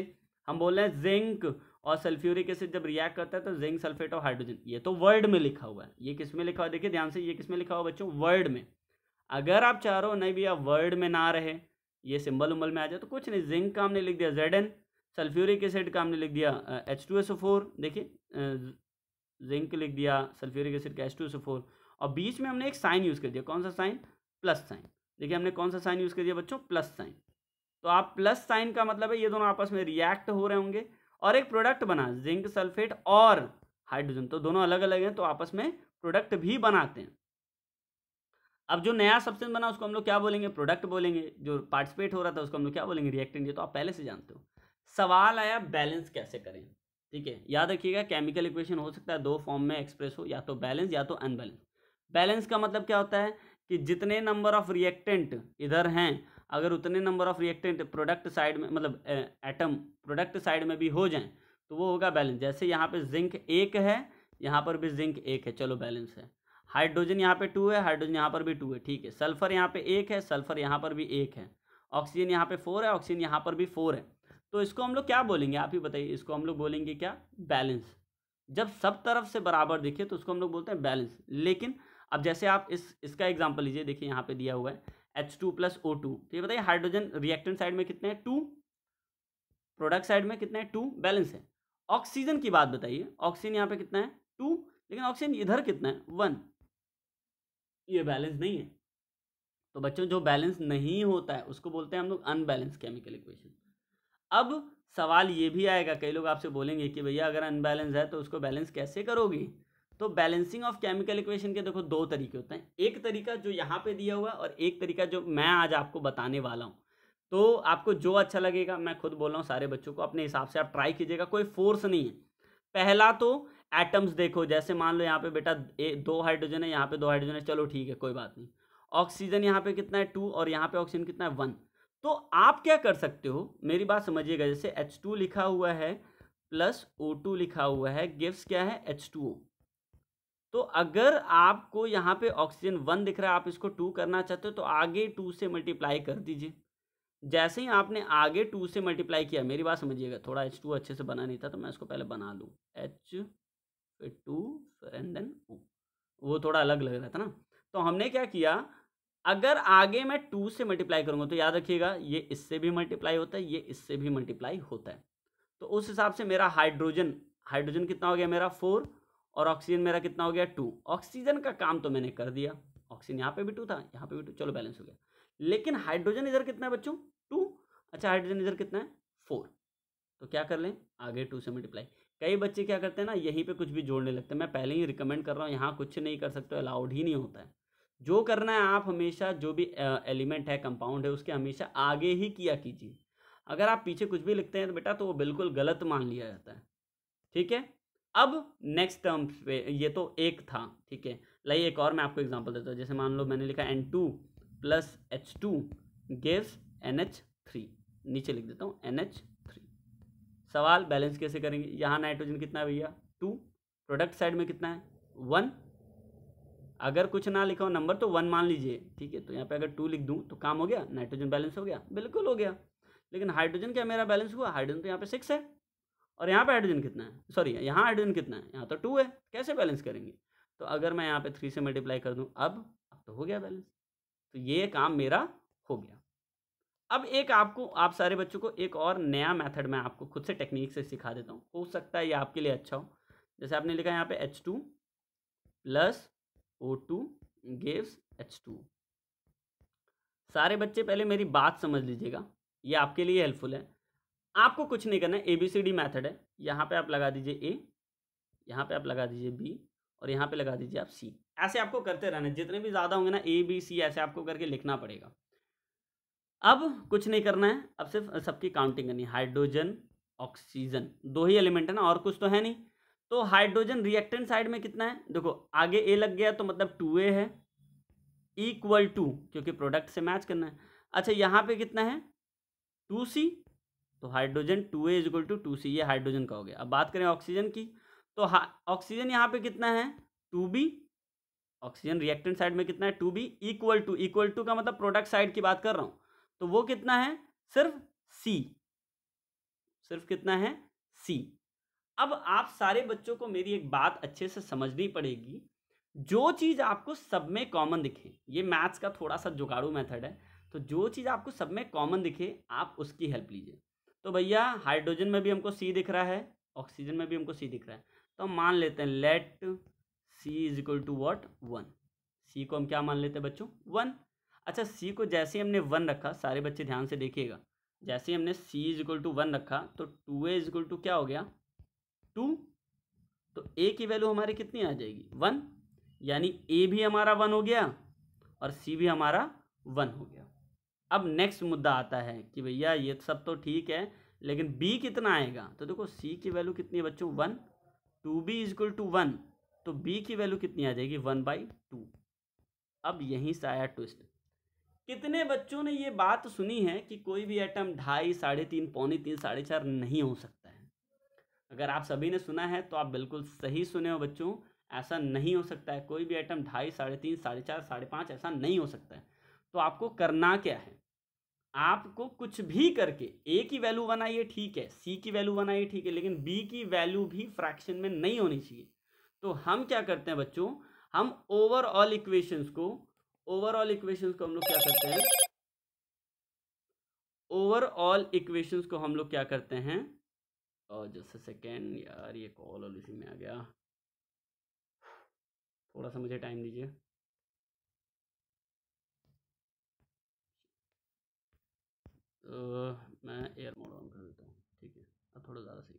हम बोल रहे हैं जिंक और सल्फ्यूरिक एसिड जब रिएक्ट करता है तो जिंक सल्फेट और हाइड्रोजन ये तो वर्ड में लिखा हुआ है ये किस में लिखा हुआ देखिए ध्यान से ये किस में लिखा हुआ बच्चों वर्ड में अगर आप चाह रहे हो नहीं भैया वर्ड में ना रहे ये सिंबल उम्बल में आ जाए तो कुछ नहीं जिंक का हमने लिख दिया जेड एन सल्फ्यूरिक एसिड का हमने लिख दिया एच टू एस फोर देखिए जिंक लिख दिया सल्फ्यूरिक एसिड का एच टू एस फोर और बीच में हमने एक साइन यूज़ कर दिया कौन सा साइन प्लस साइन देखिए हमने कौन सा साइन यूज़ कर दिया बच्चों प्लस साइन तो आप प्लस साइन का मतलब है ये दोनों आपस में रिएक्ट हो रहे होंगे और एक प्रोडक्ट बना जिंक सल्फेट और हाइड्रोजन तो दोनों अलग अलग हैं तो आपस में प्रोडक्ट भी बनाते हैं अब जो नया सब्सटेंस बना उसको हम लोग क्या बोलेंगे प्रोडक्ट बोलेंगे जो पार्टिसिपेट हो रहा था उसको हम लोग क्या बोलेंगे रिएक्टेंट ये तो आप पहले से जानते हो सवाल आया बैलेंस कैसे करें ठीक है याद रखिएगा केमिकल इक्वेशन हो सकता है दो फॉर्म में एक्सप्रेस हो या तो बैलेंस या तो अनबैलेंस बैलेंस का मतलब क्या होता है कि जितने नंबर ऑफ रिएक्टेंट इधर हैं अगर उतने number of reactant product side में मतलब एटम प्रोडक्ट साइड में भी हो जाएं तो वो होगा बैलेंस जैसे यहाँ पे जिंक एक है यहाँ पर भी जिंक एक है चलो बैलेंस है हाइड्रोजन यहाँ पे टू है हाइड्रोजन यहाँ पर भी टू है ठीक है सल्फर यहाँ पे एक है सल्फर यहाँ पर भी एक है ऑक्सीजन यहाँ पे फोर है ऑक्सीजन यहाँ पर भी फोर है तो इसको हम लोग क्या बोलेंगे आप ही बताइए इसको हम लोग बोलेंगे क्या बैलेंस जब सब तरफ से बराबर दिखे तो उसको हम लोग बोलते हैं बैलेंस लेकिन अब जैसे आप इस इसका एग्जाम्पल लीजिए देखिए यहाँ पे दिया हुआ है H two plus O two तो ये बताइए हाइड्रोजन रिएक्टेंट साइड में कितने हैं टू प्रोडक्ट साइड में कितने हैं टू बैलेंस है ऑक्सीजन की बात बताइए ऑक्सीजन यहाँ पे कितना है टू लेकिन ऑक्सीजन इधर कितना है वन ये बैलेंस नहीं है तो बच्चों जो बैलेंस नहीं होता है उसको बोलते हैं हम लोग अनबैलेंस केमिकल इक्वेशन अब सवाल ये भी आएगा कई लोग आपसे बोलेंगे कि भैया अगर अनबैलेंस है तो उसको बैलेंस कैसे करोगी तो बैलेंसिंग ऑफ केमिकल इक्वेशन के देखो दो तरीके होते हैं एक तरीका जो यहाँ पे दिया हुआ है और एक तरीका जो मैं आज आपको बताने वाला हूँ तो आपको जो अच्छा लगेगा मैं खुद बोल रहा हूँ सारे बच्चों को अपने हिसाब से आप ट्राई कीजिएगा कोई फोर्स नहीं है पहला तो एटम्स देखो जैसे मान लो यहाँ पे बेटा ए, दो हाइड्रोजन है यहाँ पे दो हाइड्रोजन है चलो ठीक है कोई बात नहीं ऑक्सीजन यहाँ पे कितना है टू और यहाँ पे ऑक्सीजन कितना है वन तो आप क्या कर सकते हो मेरी बात समझिएगा जैसे एच टू लिखा हुआ है प्लस ओ टू लिखा हुआ है गिव्स क्या है एच टू ओ तो अगर आपको यहाँ पे ऑक्सीजन वन दिख रहा है आप इसको टू करना चाहते हो तो आगे टू से मल्टीप्लाई कर दीजिए जैसे ही आपने आगे टू से मल्टीप्लाई किया मेरी बात समझिएगा थोड़ा एच टू अच्छे से बना नहीं था तो मैं इसको पहले बना लूँ एच फिर टू एंड देन वो थोड़ा अलग लग रहा था ना तो हमने क्या किया अगर आगे मैं टू से मल्टीप्लाई करूँगा तो याद रखिएगा ये इससे भी मल्टीप्लाई होता है ये इससे भी मल्टीप्लाई होता है तो उस हिसाब से मेरा हाइड्रोजन हाइड्रोजन कितना हो गया मेरा फोर और ऑक्सीजन मेरा कितना हो गया टू ऑक्सीजन का काम तो मैंने कर दिया ऑक्सीजन यहाँ पे भी टू था यहाँ पे भी टू चलो बैलेंस हो गया लेकिन हाइड्रोजन इधर कितना है बच्चों टू अच्छा हाइड्रोजन इधर कितना है फोर तो क्या कर लें आगे टू से मल्टीप्लाई कई बच्चे क्या करते हैं ना यहीं पे कुछ भी जोड़ने लगते हैं मैं पहले ही रिकमेंड कर रहा हूँ यहाँ कुछ नहीं कर सकते अलाउड ही नहीं होता है जो करना है आप हमेशा जो भी एलिमेंट है कंपाउंड है उसके हमेशा आगे ही किया कीजिए अगर आप पीछे कुछ भी लिखते हैं तो बेटा तो वो बिल्कुल गलत मान लिया जाता है ठीक है अब नेक्स्ट टर्म पे ये तो एक था ठीक है लाइए एक और मैं आपको एग्जांपल देता हूँ जैसे मान लो मैंने लिखा N two plus H two gives N H three नीचे लिख देता हूँ एन एच थ्री सवाल बैलेंस कैसे करेंगे यहाँ नाइट्रोजन कितना है भैया टू प्रोडक्ट साइड में कितना है वन अगर कुछ ना लिखा हो नंबर तो वन मान लीजिए ठीक है तो यहाँ पे अगर टू लिख दूँ तो काम हो गया नाइट्रोजन बैलेंस हो गया बिल्कुल हो गया लेकिन हाइड्रोजन क्या मेरा बैलेंस हुआ हाइड्रोजन तो यहाँ पे सिक्स है और यहाँ पे हाइड्रोजन कितना है सॉरी यहाँ हाइड्रोजन कितना है यहाँ तो टू है कैसे बैलेंस करेंगे तो अगर मैं यहाँ पे थ्री से मल्टीप्लाई कर दूँ अब अब तो हो गया बैलेंस तो ये काम मेरा हो गया अब एक आपको आप सारे बच्चों को एक और नया मेथड मैं आपको खुद से टेक्निक से सिखा देता हूँ हो सकता है ये आपके लिए अच्छा हो जैसे आपने लिखा यहाँ पे H two plus O two gives H two सारे बच्चे पहले मेरी बात समझ लीजिएगा ये आपके लिए हेल्पफुल है आपको कुछ नहीं करना है A B C D method है यहाँ पे आप लगा दीजिए ए यहाँ पे आप लगा दीजिए बी और यहाँ पे लगा दीजिए आप सी ऐसे आपको करते रहना जितने भी ज़्यादा होंगे ना ए बी सी ऐसे आपको करके लिखना पड़ेगा अब कुछ नहीं करना है अब सिर्फ सबकी काउंटिंग करनी हाइड्रोजन ऑक्सीजन दो ही एलिमेंट है ना और कुछ तो है नहीं तो हाइड्रोजन रिएक्टेंट साइड में कितना है देखो आगे ए लग गया तो मतलब टू ए है इक्वल टू क्योंकि प्रोडक्ट से मैच करना है अच्छा यहाँ पे कितना है टू सी तो hydrogen two A is two two C ये हाइड्रोजन का हो गया अब बात करें ऑक्सीजन की तो ऑक्सीजन यहाँ पे कितना है two B oxygen reactant side में कितना है two B equal to equal to का मतलब प्रोडक्ट साइड की बात कर रहा हूँ तो वो कितना है सिर्फ सी सिर्फ कितना है सी अब आप सारे बच्चों को मेरी एक बात अच्छे से समझनी पड़ेगी जो चीज़ आपको सब में कॉमन दिखे ये मैथ्स का थोड़ा सा जुगाड़ू मेथड है तो जो चीज़ आपको सब में कॉमन दिखे आप उसकी हेल्प लीजिए तो भैया हाइड्रोजन में भी हमको सी दिख रहा है ऑक्सीजन में भी हमको सी दिख रहा है तो हम मान लेते हैं let C is equal to what one C को हम क्या मान लेते हैं बच्चों वन अच्छा सी को जैसे ही हमने वन रखा सारे बच्चे ध्यान से देखिएगा जैसे हमने C is equal to one रखा तो two A is equal to क्या हो गया टू तो ए की वैल्यू हमारी कितनी आ जाएगी वन यानी ए भी हमारा वन हो गया और सी भी हमारा वन हो गया अब नेक्स्ट मुद्दा आता है कि भैया ये सब तो ठीक है लेकिन बी कितना आएगा तो देखो सी की वैल्यू कितनी है बच्चों one two B is equal to one तो बी की वैल्यू कितनी आ जाएगी वन बाई टू अब यहीं से आया ट्विस्ट कितने बच्चों ने ये बात सुनी है कि कोई भी आइटम ढाई साढ़े तीन पौने तीन साढ़े चार नहीं हो सकता है अगर आप सभी ने सुना है तो आप बिल्कुल सही सुने हो बच्चों ऐसा नहीं हो सकता है कोई भी आइटम ढाई साढ़े तीन साढ़े चार साढ़े पाँच ऐसा नहीं हो सकता है तो आपको करना क्या है आपको कुछ भी करके ए की वैल्यू बनाइए ठीक है सी की वैल्यू बनाइए ठीक है लेकिन बी की वैल्यू भी फ्रैक्शन में नहीं होनी चाहिए तो हम क्या करते हैं बच्चों हम ओवरऑल इक्वेशंस को ओवरऑल इक्वेशंस को हम लोग क्या करते हैं ओवरऑल इक्वेशंस को हम लोग क्या करते हैं और जस्ट सेकेंड यार ये कॉल ऑल इसी में आ गया थोड़ा सा मुझे टाइम दीजिए तो मैं एयर मोड ऑन कर देता हूँ ठीक है अब थोड़ा ज़्यादा सही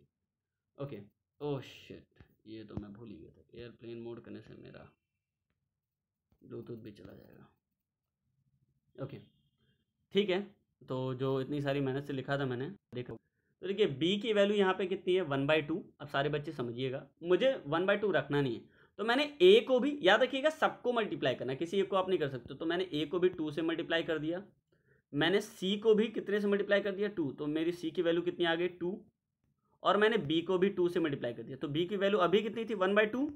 ओके ओह शिट ये तो मैं भूल ही गया था एयरप्लेन मोड करने से मेरा ब्लूटूथ भी चला जाएगा ओके ठीक है तो जो इतनी सारी मेहनत से लिखा था मैंने देखो तो देखिए बी की वैल्यू यहाँ पे कितनी है वन बाई टू अब सारे बच्चे समझिएगा मुझे वन बाई टू रखना नहीं है तो मैंने ए को भी याद रखिएगा सबको मल्टीप्लाई करना किसी एक को आप नहीं कर सकते तो मैंने ए को भी टू से मल्टीप्लाई कर दिया मैंने सी को भी कितने से मल्टीप्लाई कर दिया टू तो मेरी सी की वैल्यू कितनी आ गई टू और मैंने बी को भी टू से मल्टीप्लाई कर दिया तो बी की वैल्यू अभी कितनी थी वन बाई टू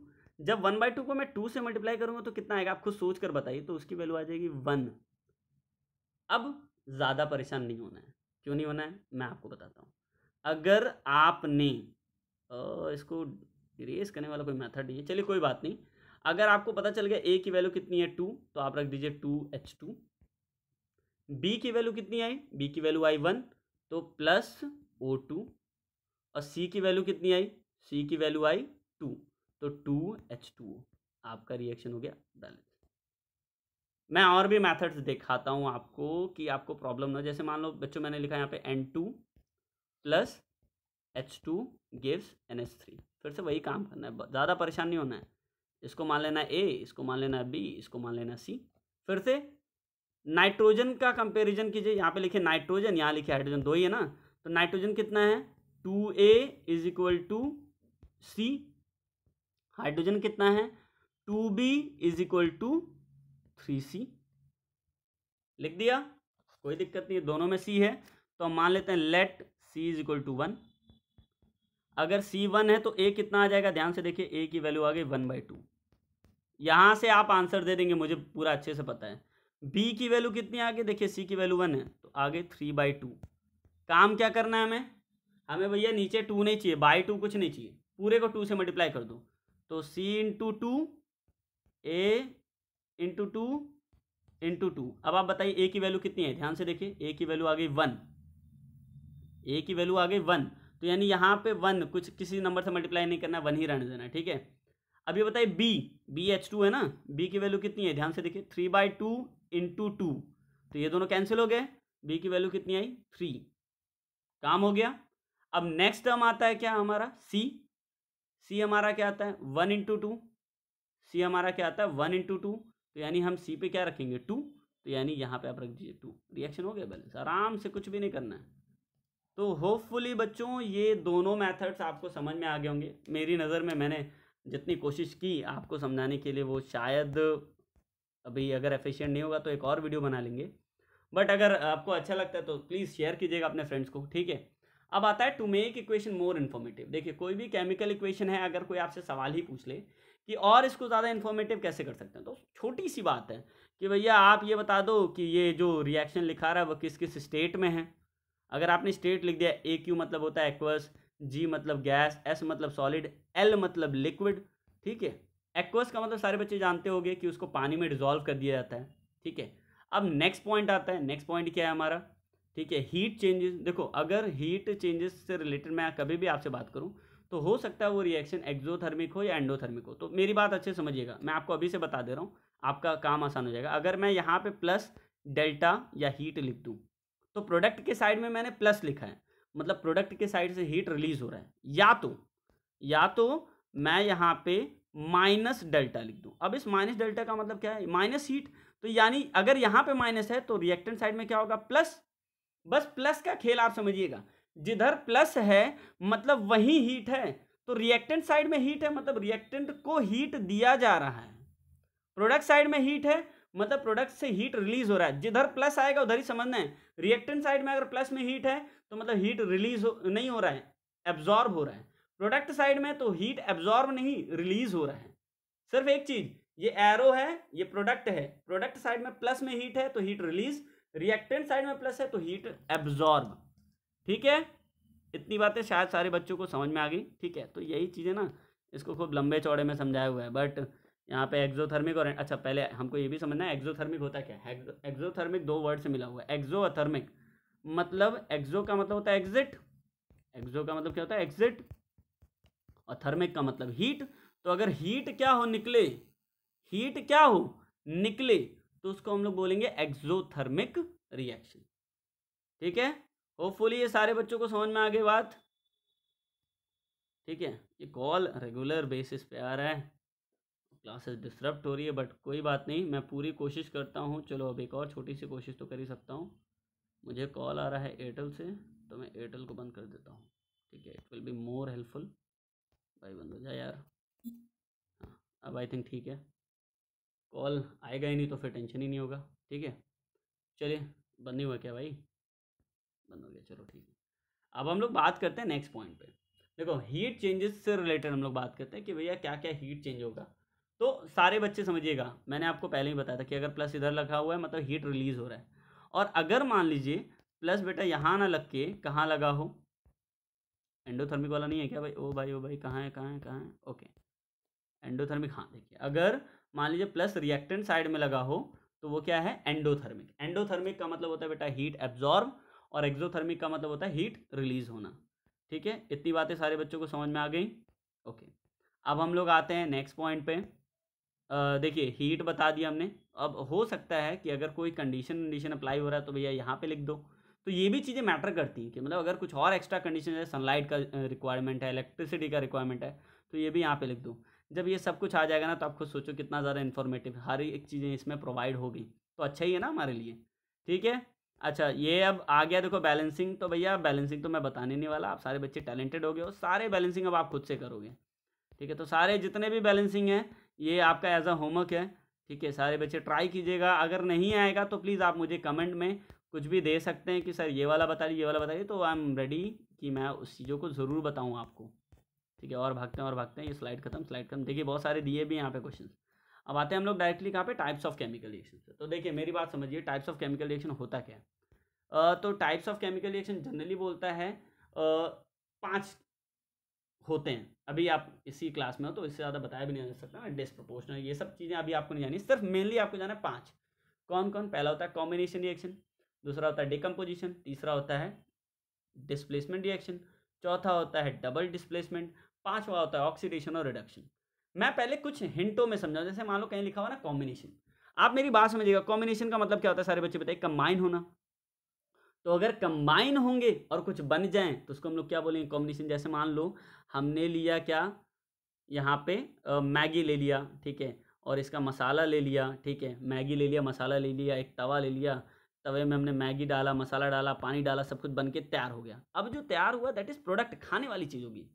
जब वन बाई टू को मैं टू से मल्टीप्लाई करूंगा तो कितना आएगा आप खुद सोच कर बताइए तो उसकी वैल्यू आ जाएगी वन अब ज़्यादा परेशान नहीं होना है क्यों नहीं होना है मैं आपको बताता हूँ अगर आपने इसको रेस करने वाला कोई मैथड नहीं है चलिए कोई बात नहीं अगर आपको पता चल गया ए की वैल्यू कितनी है टू तो आप रख दीजिए टू एच टू बी की वैल्यू कितनी आई बी की वैल्यू आई वन तो प्लस ओ टू और सी की वैल्यू कितनी आई सी की वैल्यू आई टू तो टू एच टू आपका रिएक्शन हो गया बैलेंस मैं और भी मेथड्स दिखाता हूँ आपको कि आपको प्रॉब्लम ना जैसे मान लो बच्चों मैंने लिखा यहाँ पे N two plus H two gives N H three फिर से वही काम करना है ज़्यादा परेशान नहीं होना है इसको मान लेना ए इसको मान लेना बी इसको मान लेना सी फिर से नाइट्रोजन का कंपेरिजन कीजिए यहाँ पे लिखे नाइट्रोजन यहाँ लिखे हाइड्रोजन दो ही है ना तो नाइट्रोजन कितना है two A is equal to C hydrogen कितना है two B is equal to three C लिख दिया कोई दिक्कत नहीं है दोनों में सी है तो हम मान लेते हैं let C is equal to one अगर सी वन है तो ए कितना आ जाएगा ध्यान से देखिए ए की वैल्यू आ गई वन बाई टू यहाँ से आप आंसर दे देंगे मुझे पूरा अच्छे से पता है बी की वैल्यू कितनी आगे देखिए सी की वैल्यू वन है तो आगे थ्री बाई टू काम क्या करना है हमें हमें भैया नीचे टू नहीं चाहिए बाई टू कुछ नहीं चाहिए पूरे को टू से मल्टीप्लाई कर दो तो C into two A into two into two अब आप बताइए ए की वैल्यू कितनी है ध्यान से देखिए ए की वैल्यू आ गई वन ए की वैल्यू आ गई वन तो यानी यहाँ पे वन कुछ किसी नंबर से मल्टीप्लाई नहीं करना वन ही रहने देना ठीक है अब ये बताइए बी बी एच टू है ना बी की वैल्यू कितनी है ध्यान से देखिए three by two into two तो ये दोनों कैंसिल हो गए बी की वैल्यू कितनी आई थ्री काम हो गया अब नेक्स्ट टर्म आता है क्या हमारा सी सी हमारा क्या आता है वन इंटू टू सी हमारा क्या आता है वन इंटू टू तो यानी हम सी पे क्या रखेंगे टू तो यानी यहाँ पे आप रख दीजिए टू रिएक्शन हो गया बैलेंस आराम से कुछ भी नहीं करना है तो होपफुली बच्चों ये दोनों मैथड्स आपको समझ में आ गए होंगे मेरी नज़र में मैंने जितनी कोशिश की आपको समझाने के लिए वो शायद अभी अगर एफिशिएंट नहीं होगा तो एक और वीडियो बना लेंगे बट अगर आपको अच्छा लगता है तो प्लीज़ शेयर कीजिएगा अपने फ्रेंड्स को ठीक है अब आता है to make equation more informative देखिए कोई भी केमिकल इक्वेशन है अगर कोई आपसे सवाल ही पूछ ले कि और इसको ज़्यादा इन्फॉर्मेटिव कैसे कर सकते हैं तो छोटी सी बात है कि भैया आप ये बता दो कि ये जो रिएक्शन लिखा रहा है वो किस किस स्टेट में है अगर आपने स्टेट लिख दिया ए क्यू मतलब होता है एक्वस जी मतलब गैस एस मतलब सॉलिड एल मतलब लिक्विड ठीक है एक्वस का मतलब सारे बच्चे जानते होंगे कि उसको पानी में डिजोल्व कर दिया जाता है ठीक है अब नेक्स्ट पॉइंट आता है नेक्स्ट पॉइंट क्या है हमारा ठीक है हीट चेंजेस देखो अगर हीट चेंजेस से रिलेटेड मैं कभी भी आपसे बात करूं तो हो सकता है वो रिएक्शन एक्जोथर्मिक हो या एंडोथर्मिक हो तो मेरी बात अच्छे समझिएगा मैं आपको अभी से बता दे रहा हूँ आपका काम आसान हो जाएगा अगर मैं यहाँ पे प्लस डेल्टा या हीट लिख दूँ तो प्रोडक्ट के साइड में मैंने प्लस लिखा है मतलब प्रोडक्ट के साइड से हीट रिलीज हो रहा है या तो या तो मैं यहाँ पे माइनस डेल्टा लिख दूं अब इस माइनस डेल्टा का मतलब क्या है माइनस हीट तो यानी अगर यहां पे माइनस है तो रिएक्टेंट साइड में क्या होगा प्लस बस प्लस का खेल आप समझिएगा जिधर प्लस है मतलब वही हीट है तो रिएक्टेंट साइड में हीट है मतलब रिएक्टेंट को हीट दिया जा रहा है प्रोडक्ट साइड में हीट है मतलब प्रोडक्ट से हीट रिलीज हो रहा है जिधर प्लस आएगा उधर ही समझना है रिएक्टेंट साइड में अगर प्लस में हीट है तो मतलब हीट रिलीज हो नहीं हो रहा है एब्जॉर्ब हो रहा है प्रोडक्ट साइड में तो हीट एब्जॉर्ब नहीं रिलीज हो रहा है सिर्फ एक चीज ये एरो है ये प्रोडक्ट है प्रोडक्ट साइड में प्लस में हीट है तो हीट रिलीज रिएक्टेंट साइड में प्लस है तो हीट एब्जॉर्ब ठीक है इतनी बातें शायद सारे बच्चों को समझ में आ गई ठीक है तो यही चीज़ें ना इसको खूब लंबे चौड़े में समझाया हुआ है बट यहाँ पे एक्जोथर्मिक और अच्छा पहले हमको ये भी समझना है एक्जोथर्मिक होता क्या है एक्जोथर्मिक दो वर्ड से मिला हुआ है एक्जो मतलब एक्जो का मतलब होता है एग्जिट एक्जो का मतलब क्या होता है एग्जिट और थर्मिक का मतलब हीट तो अगर हीट क्या हो निकले हीट क्या हो निकले तो उसको हम लोग बोलेंगे एक्जोथर्मिक रिएक्शन ठीक है होपफुली ये सारे बच्चों को समझ में आ गई बात ठीक है ये कॉल रेगुलर बेसिस पे आ रहा है क्लासेस डिस्टर्ब हो रही है बट कोई बात नहीं मैं पूरी कोशिश करता हूँ चलो अब एक और छोटी सी कोशिश तो कर ही सकता हूँ मुझे कॉल आ रहा है एयरटेल से तो मैं एयरटेल को बंद कर देता हूँ ठीक है it will be more helpful भाई बंद हो जाए यार हम्म। हाँ, अब आई थिंक ठीक है कॉल आएगा ही नहीं तो फिर टेंशन ही नहीं होगा ठीक है चलिए बंद नहीं हुआ क्या भाई बंद हो गया चलो ठीक है अब हम लोग बात करते हैं नेक्स्ट पॉइंट पे देखो हीट चेंजेस से रिलेटेड हम लोग बात करते हैं कि भैया क्या क्या हीट चेंज होगा तो सारे बच्चे समझिएगा मैंने आपको पहले ही बताया था कि अगर प्लस इधर लगा हुआ है मतलब हीट रिलीज हो रहा है और अगर मान लीजिए प्लस बेटा यहाँ ना लग के कहाँ लगा हो एंडोथर्मिक वाला नहीं है क्या भाई ओ भाई ओ भाई कहाँ है कहाँ है कहाँ है ओके एंडोथर्मिक हाँ देखिए अगर मान लीजिए प्लस रिएक्टेंट साइड में लगा हो तो वो क्या है एंडोथर्मिक एंडोथर्मिक का मतलब होता है बेटा हीट एब्जॉर्ब और एक्जोथर्मिक का मतलब होता है हीट रिलीज होना ठीक है इतनी बातें सारे बच्चों को समझ में आ गई ओके अब हम लोग आते हैं नेक्स्ट पॉइंट पे देखिए हीट बता दिया हमने अब हो सकता है कि अगर कोई कंडीशन कंडीशन अप्लाई हो रहा है तो भैया यहाँ पे लिख दो तो ये भी चीज़ें मैटर करती हैं कि मतलब अगर कुछ और एक्स्ट्रा कंडीशन है सनलाइट का रिक्वायरमेंट है इलेक्ट्रिसिटी का रिक्वायरमेंट है तो ये भी यहाँ पे लिख दूँ जब ये सब कुछ आ जाएगा ना तो आप खुद सोचो कितना ज़्यादा इन्फॉर्मेटिव हर एक चीज़ें इसमें प्रोवाइड हो गई तो अच्छा ही है ना हमारे लिए ठीक है अच्छा ये अब आ गया देखो बैलेंसिंग तो भैया बैलेंसिंग तो मैं बताने नहीं वाला आप सारे बच्चे टैलेंटेड हो गए हो सारे बैलेंसिंग अब आप खुद से करोगे ठीक है तो सारे जितने भी बैलेंसिंग हैं ये आपका एज अ होमवर्क है ठीक है सारे बच्चे ट्राई कीजिएगा अगर नहीं आएगा तो प्लीज़ आप मुझे कमेंट में कुछ भी दे सकते हैं कि सर ये वाला बता दीजिए ये वाला बता दीजिए तो आई एम रेडी कि मैं उस चीज़ों को ज़रूर बताऊँ आपको ठीक है और भागते हैं और भागते हैं ये स्लाइड खत्म स्लाइड खत्म देखिए बहुत सारे दिए भी यहाँ पे क्वेश्चन अब आते हैं हम लोग डायरेक्टली कहाँ पे टाइप्स ऑफ केमिकल रिएक्शन से तो देखिए मेरी बात समझिए टाइप्स ऑफ केमिकल रिएक्शन होता क्या है तो types of chemical reaction generally बोलता है पाँच होते हैं अभी आप इसी क्लास में हो तो इससे ज़्यादा बताया भी नहीं जा सकता डिस्प्रपोर्शनल ये सब चीज़ें अभी आपको नहीं जानी सिर्फ मेनली आपको जाना है पाँच कौन कौन पहला होता है कॉम्बिनेशन रिएक्शन दूसरा होता है डिकम्पोजिशन तीसरा होता है डिस्प्लेसमेंट रिएक्शन चौथा होता है डबल डिस्प्लेसमेंट पांचवा होता है ऑक्सीडेशन और रिडक्शन मैं पहले कुछ हिंटों में समझा जैसे मान लो कहीं लिखा हुआ ना कॉम्बिनेशन आप मेरी बात समझिएगा कॉम्बिनेशन का मतलब क्या होता है सारे बच्चे बताइए कंबाइन होना तो अगर कंबाइन होंगे और कुछ बन जाएं तो उसको हम लोग क्या बोलेंगे कॉम्बिनेशन जैसे मान लो हमने लिया क्या यहाँ पे मैगी ले लिया ठीक है और इसका मसाला ले लिया ठीक है मैगी ले लिया मसाला ले लिया एक तवा ले लिया तवे में हमने मैगी डाला मसाला डाला पानी डाला सब कुछ बन के तैयार हो गया अब जो तैयार हुआ दैट इज़ प्रोडक्ट खाने वाली चीज़ होगी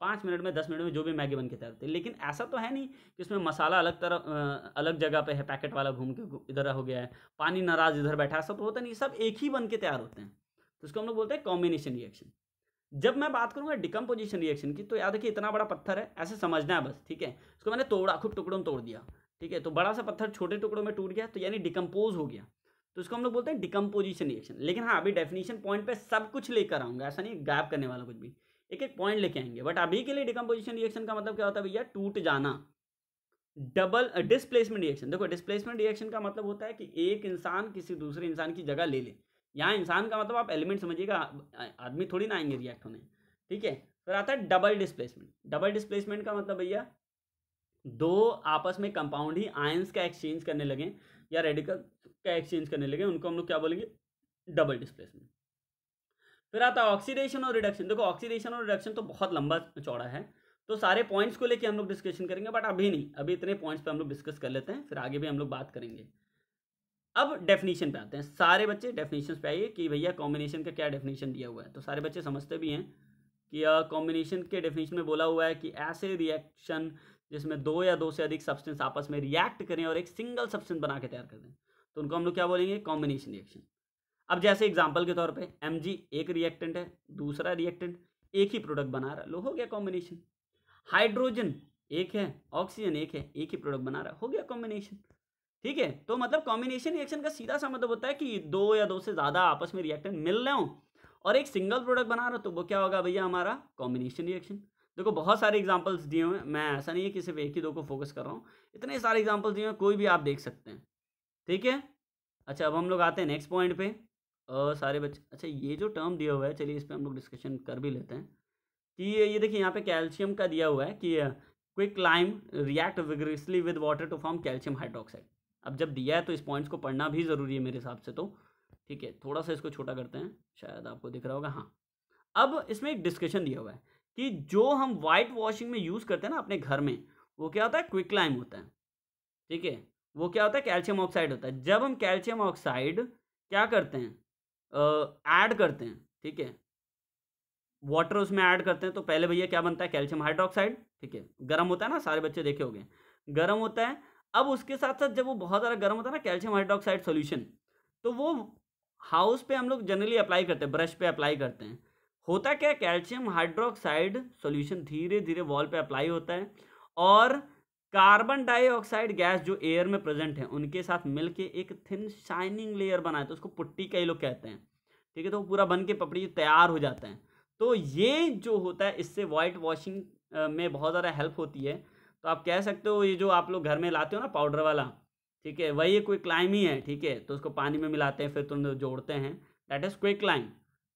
पाँच मिनट में दस मिनट में जो भी मैगी बन के तैयार होती है लेकिन ऐसा तो है नहीं कि उसमें मसाला अलग तरह अलग जगह पे है पैकेट वाला घूम के इधर हो गया है पानी नाराज इधर बैठा है सब होता नहीं सब एक ही बन के तैयार होते हैं तो उसको हम लोग बोलते हैं कॉम्बिनेशन रिएक्शन जब मैं बात करूँगा डिकम्पोजिशन रिएक्शन की तो याद रखिए इतना बड़ा पत्थर है ऐसे समझना है बस ठीक है उसको मैंने तोड़ा खूब टुकड़ों में तोड़ दिया ठीक है तो बड़ा सा पत्थर छोटे टुकड़ों में टूट गया तो यानी डिकम्पोज हो गया तो इसको हम लोग बोलते हैं डिकम्पोजिशन रिएक्शन लेकिन हाँ अभी डेफिनेशन पॉइंट पे सब कुछ लेकर आऊंगा ऐसा नहीं गैप करने वाला कुछ भी एक एक पॉइंट लेके आएंगे बट अभी के लिए डिकम्पोजिशन रिएक्शन का मतलब क्या होता है भैया टूट जाना डबल डिस्प्लेसमेंट रिएक्शन देखो डिस्प्लेसमेंट रिएक्शन का मतलब होता है कि एक इंसान किसी दूसरे इंसान की जगह ले ले यहाँ इंसान का मतलब आप एलिमेंट समझिएगा आदमी थोड़ी ना आएंगे रिएक्ट होने ठीक है फिर आता है डबल डिस्प्लेसमेंट डबल डिस्प्लेसमेंट का मतलब भैया दो आपस में कंपाउंड ही आयंस का एक्सचेंज करने लगे या रेडिकल का एक्सचेंज करने लगे उनको हम लोग क्या बोलेंगे डबल डिस्प्लेसमेंट फिर आता है ऑक्सीडेशन और रिडक्शन देखो ऑक्सीडेशन और रिडक्शन तो बहुत लंबा चौड़ा है तो सारे पॉइंट्स को लेके हम लोग डिस्कशन करेंगे बट अभी नहीं अभी इतने पॉइंट्स पे हम लोग डिस्कस कर लेते हैं फिर आगे भी हम लोग बात करेंगे अब डेफिनेशन पे आते हैं सारे बच्चे डेफिनेशन पे आइए कि भैया कॉम्बिनेशन का क्या डेफिनेशन दिया हुआ है तो सारे बच्चे समझते भी हैं कि कॉम्बिनेशन के डेफिनेशन में बोला हुआ है कि ऐसे रिएक्शन जिसमें दो या दो से अधिक सब्सटेंस आपस में रिएक्ट करें और एक सिंगल सब्सटेंस बना के तैयार कर दें तो उनको हम लोग क्या बोलेंगे कॉम्बिनेशन रिएक्शन अब जैसे एग्जाम्पल के तौर पर एम एक रिएक्टेंट है दूसरा रिएक्टेंट एक ही प्रोडक्ट बना रहा लो हो गया कॉम्बिनेशन हाइड्रोजन एक है ऑक्सीजन एक है एक ही प्रोडक्ट बना रहा हो गया कॉम्बिनेशन ठीक है तो मतलब कॉम्बिनेशन रिएक्शन का सीधा सा मतलब होता है कि दो या दो से ज़्यादा आपस में रिएक्टेंट मिल रहे हो और एक सिंगल प्रोडक्ट बना रहा तो वो क्या होगा भैया हमारा कॉम्बिनेशन रिएक्शन देखो बहुत सारे एग्जाम्पल्स दिए हुए मैं ऐसा नहीं है कि सिर्फ एक ही दो को फोकस कर रहा हूँ इतने सारे एग्जाम्पल्स दिए हुए हैं कोई भी आप देख सकते हैं ठीक है अच्छा अब हम लोग आते हैं नेक्स्ट पॉइंट पे और सारे बच्चे अच्छा ये जो टर्म दिया हुआ है चलिए इस पर हम लोग डिस्कशन कर भी लेते हैं कि ये देखिए यहाँ पे कैल्शियम का दिया हुआ है कि quick lime react vigorously with water to form calcium hydroxide अब जब दिया है तो इस पॉइंट्स को पढ़ना भी ज़रूरी है मेरे हिसाब से तो ठीक है थोड़ा सा इसको छोटा करते हैं शायद आपको दिख रहा होगा हाँ अब इसमें एक डिस्कशन दिया हुआ है कि जो हम वाइट वॉशिंग में यूज़ करते हैं ना अपने घर में वो क्या होता है क्विक लाइम होता है ठीक है वो क्या होता है कैल्शियम ऑक्साइड होता है जब हम कैल्शियम ऑक्साइड क्या करते हैं ऐड करते हैं ठीक है वाटर उसमें ऐड करते हैं तो पहले भैया क्या बनता है कैल्शियम हाइड्रोक्साइड ठीक है गर्म होता है ना सारे बच्चे देखे हो गए गर्म होता है अब उसके साथ साथ जब वो बहुत ज़्यादा गर्म होता है ना कैल्शियम हाइड्रोक्साइड सोल्यूशन तो वो हाउस पे हम लोग जनरली अप्लाई करते हैं ब्रश पे अप्लाई करते हैं होता क्या कैल्शियम हाइड्रोक्साइड सॉल्यूशन धीरे धीरे वॉल पे अप्लाई होता है और कार्बन डाइऑक्साइड गैस जो एयर में प्रेजेंट है उनके साथ मिलके एक थिन शाइनिंग लेयर बनाए तो उसको पुट्टी कई लोग कहते हैं ठीक है तो पूरा बन के पपड़ी तैयार हो जाता है तो ये जो होता है इससे वाइट वॉशिंग में बहुत ज़्यादा हेल्प होती है तो आप कह सकते हो ये जो आप लोग घर में लाते हो ना पाउडर वाला ठीक है वही क्विक लाइम ही है ठीक है तो उसको पानी में मिलाते हैं फिर तुरंत जोड़ते हैं दैट इज़ क्विक लाइम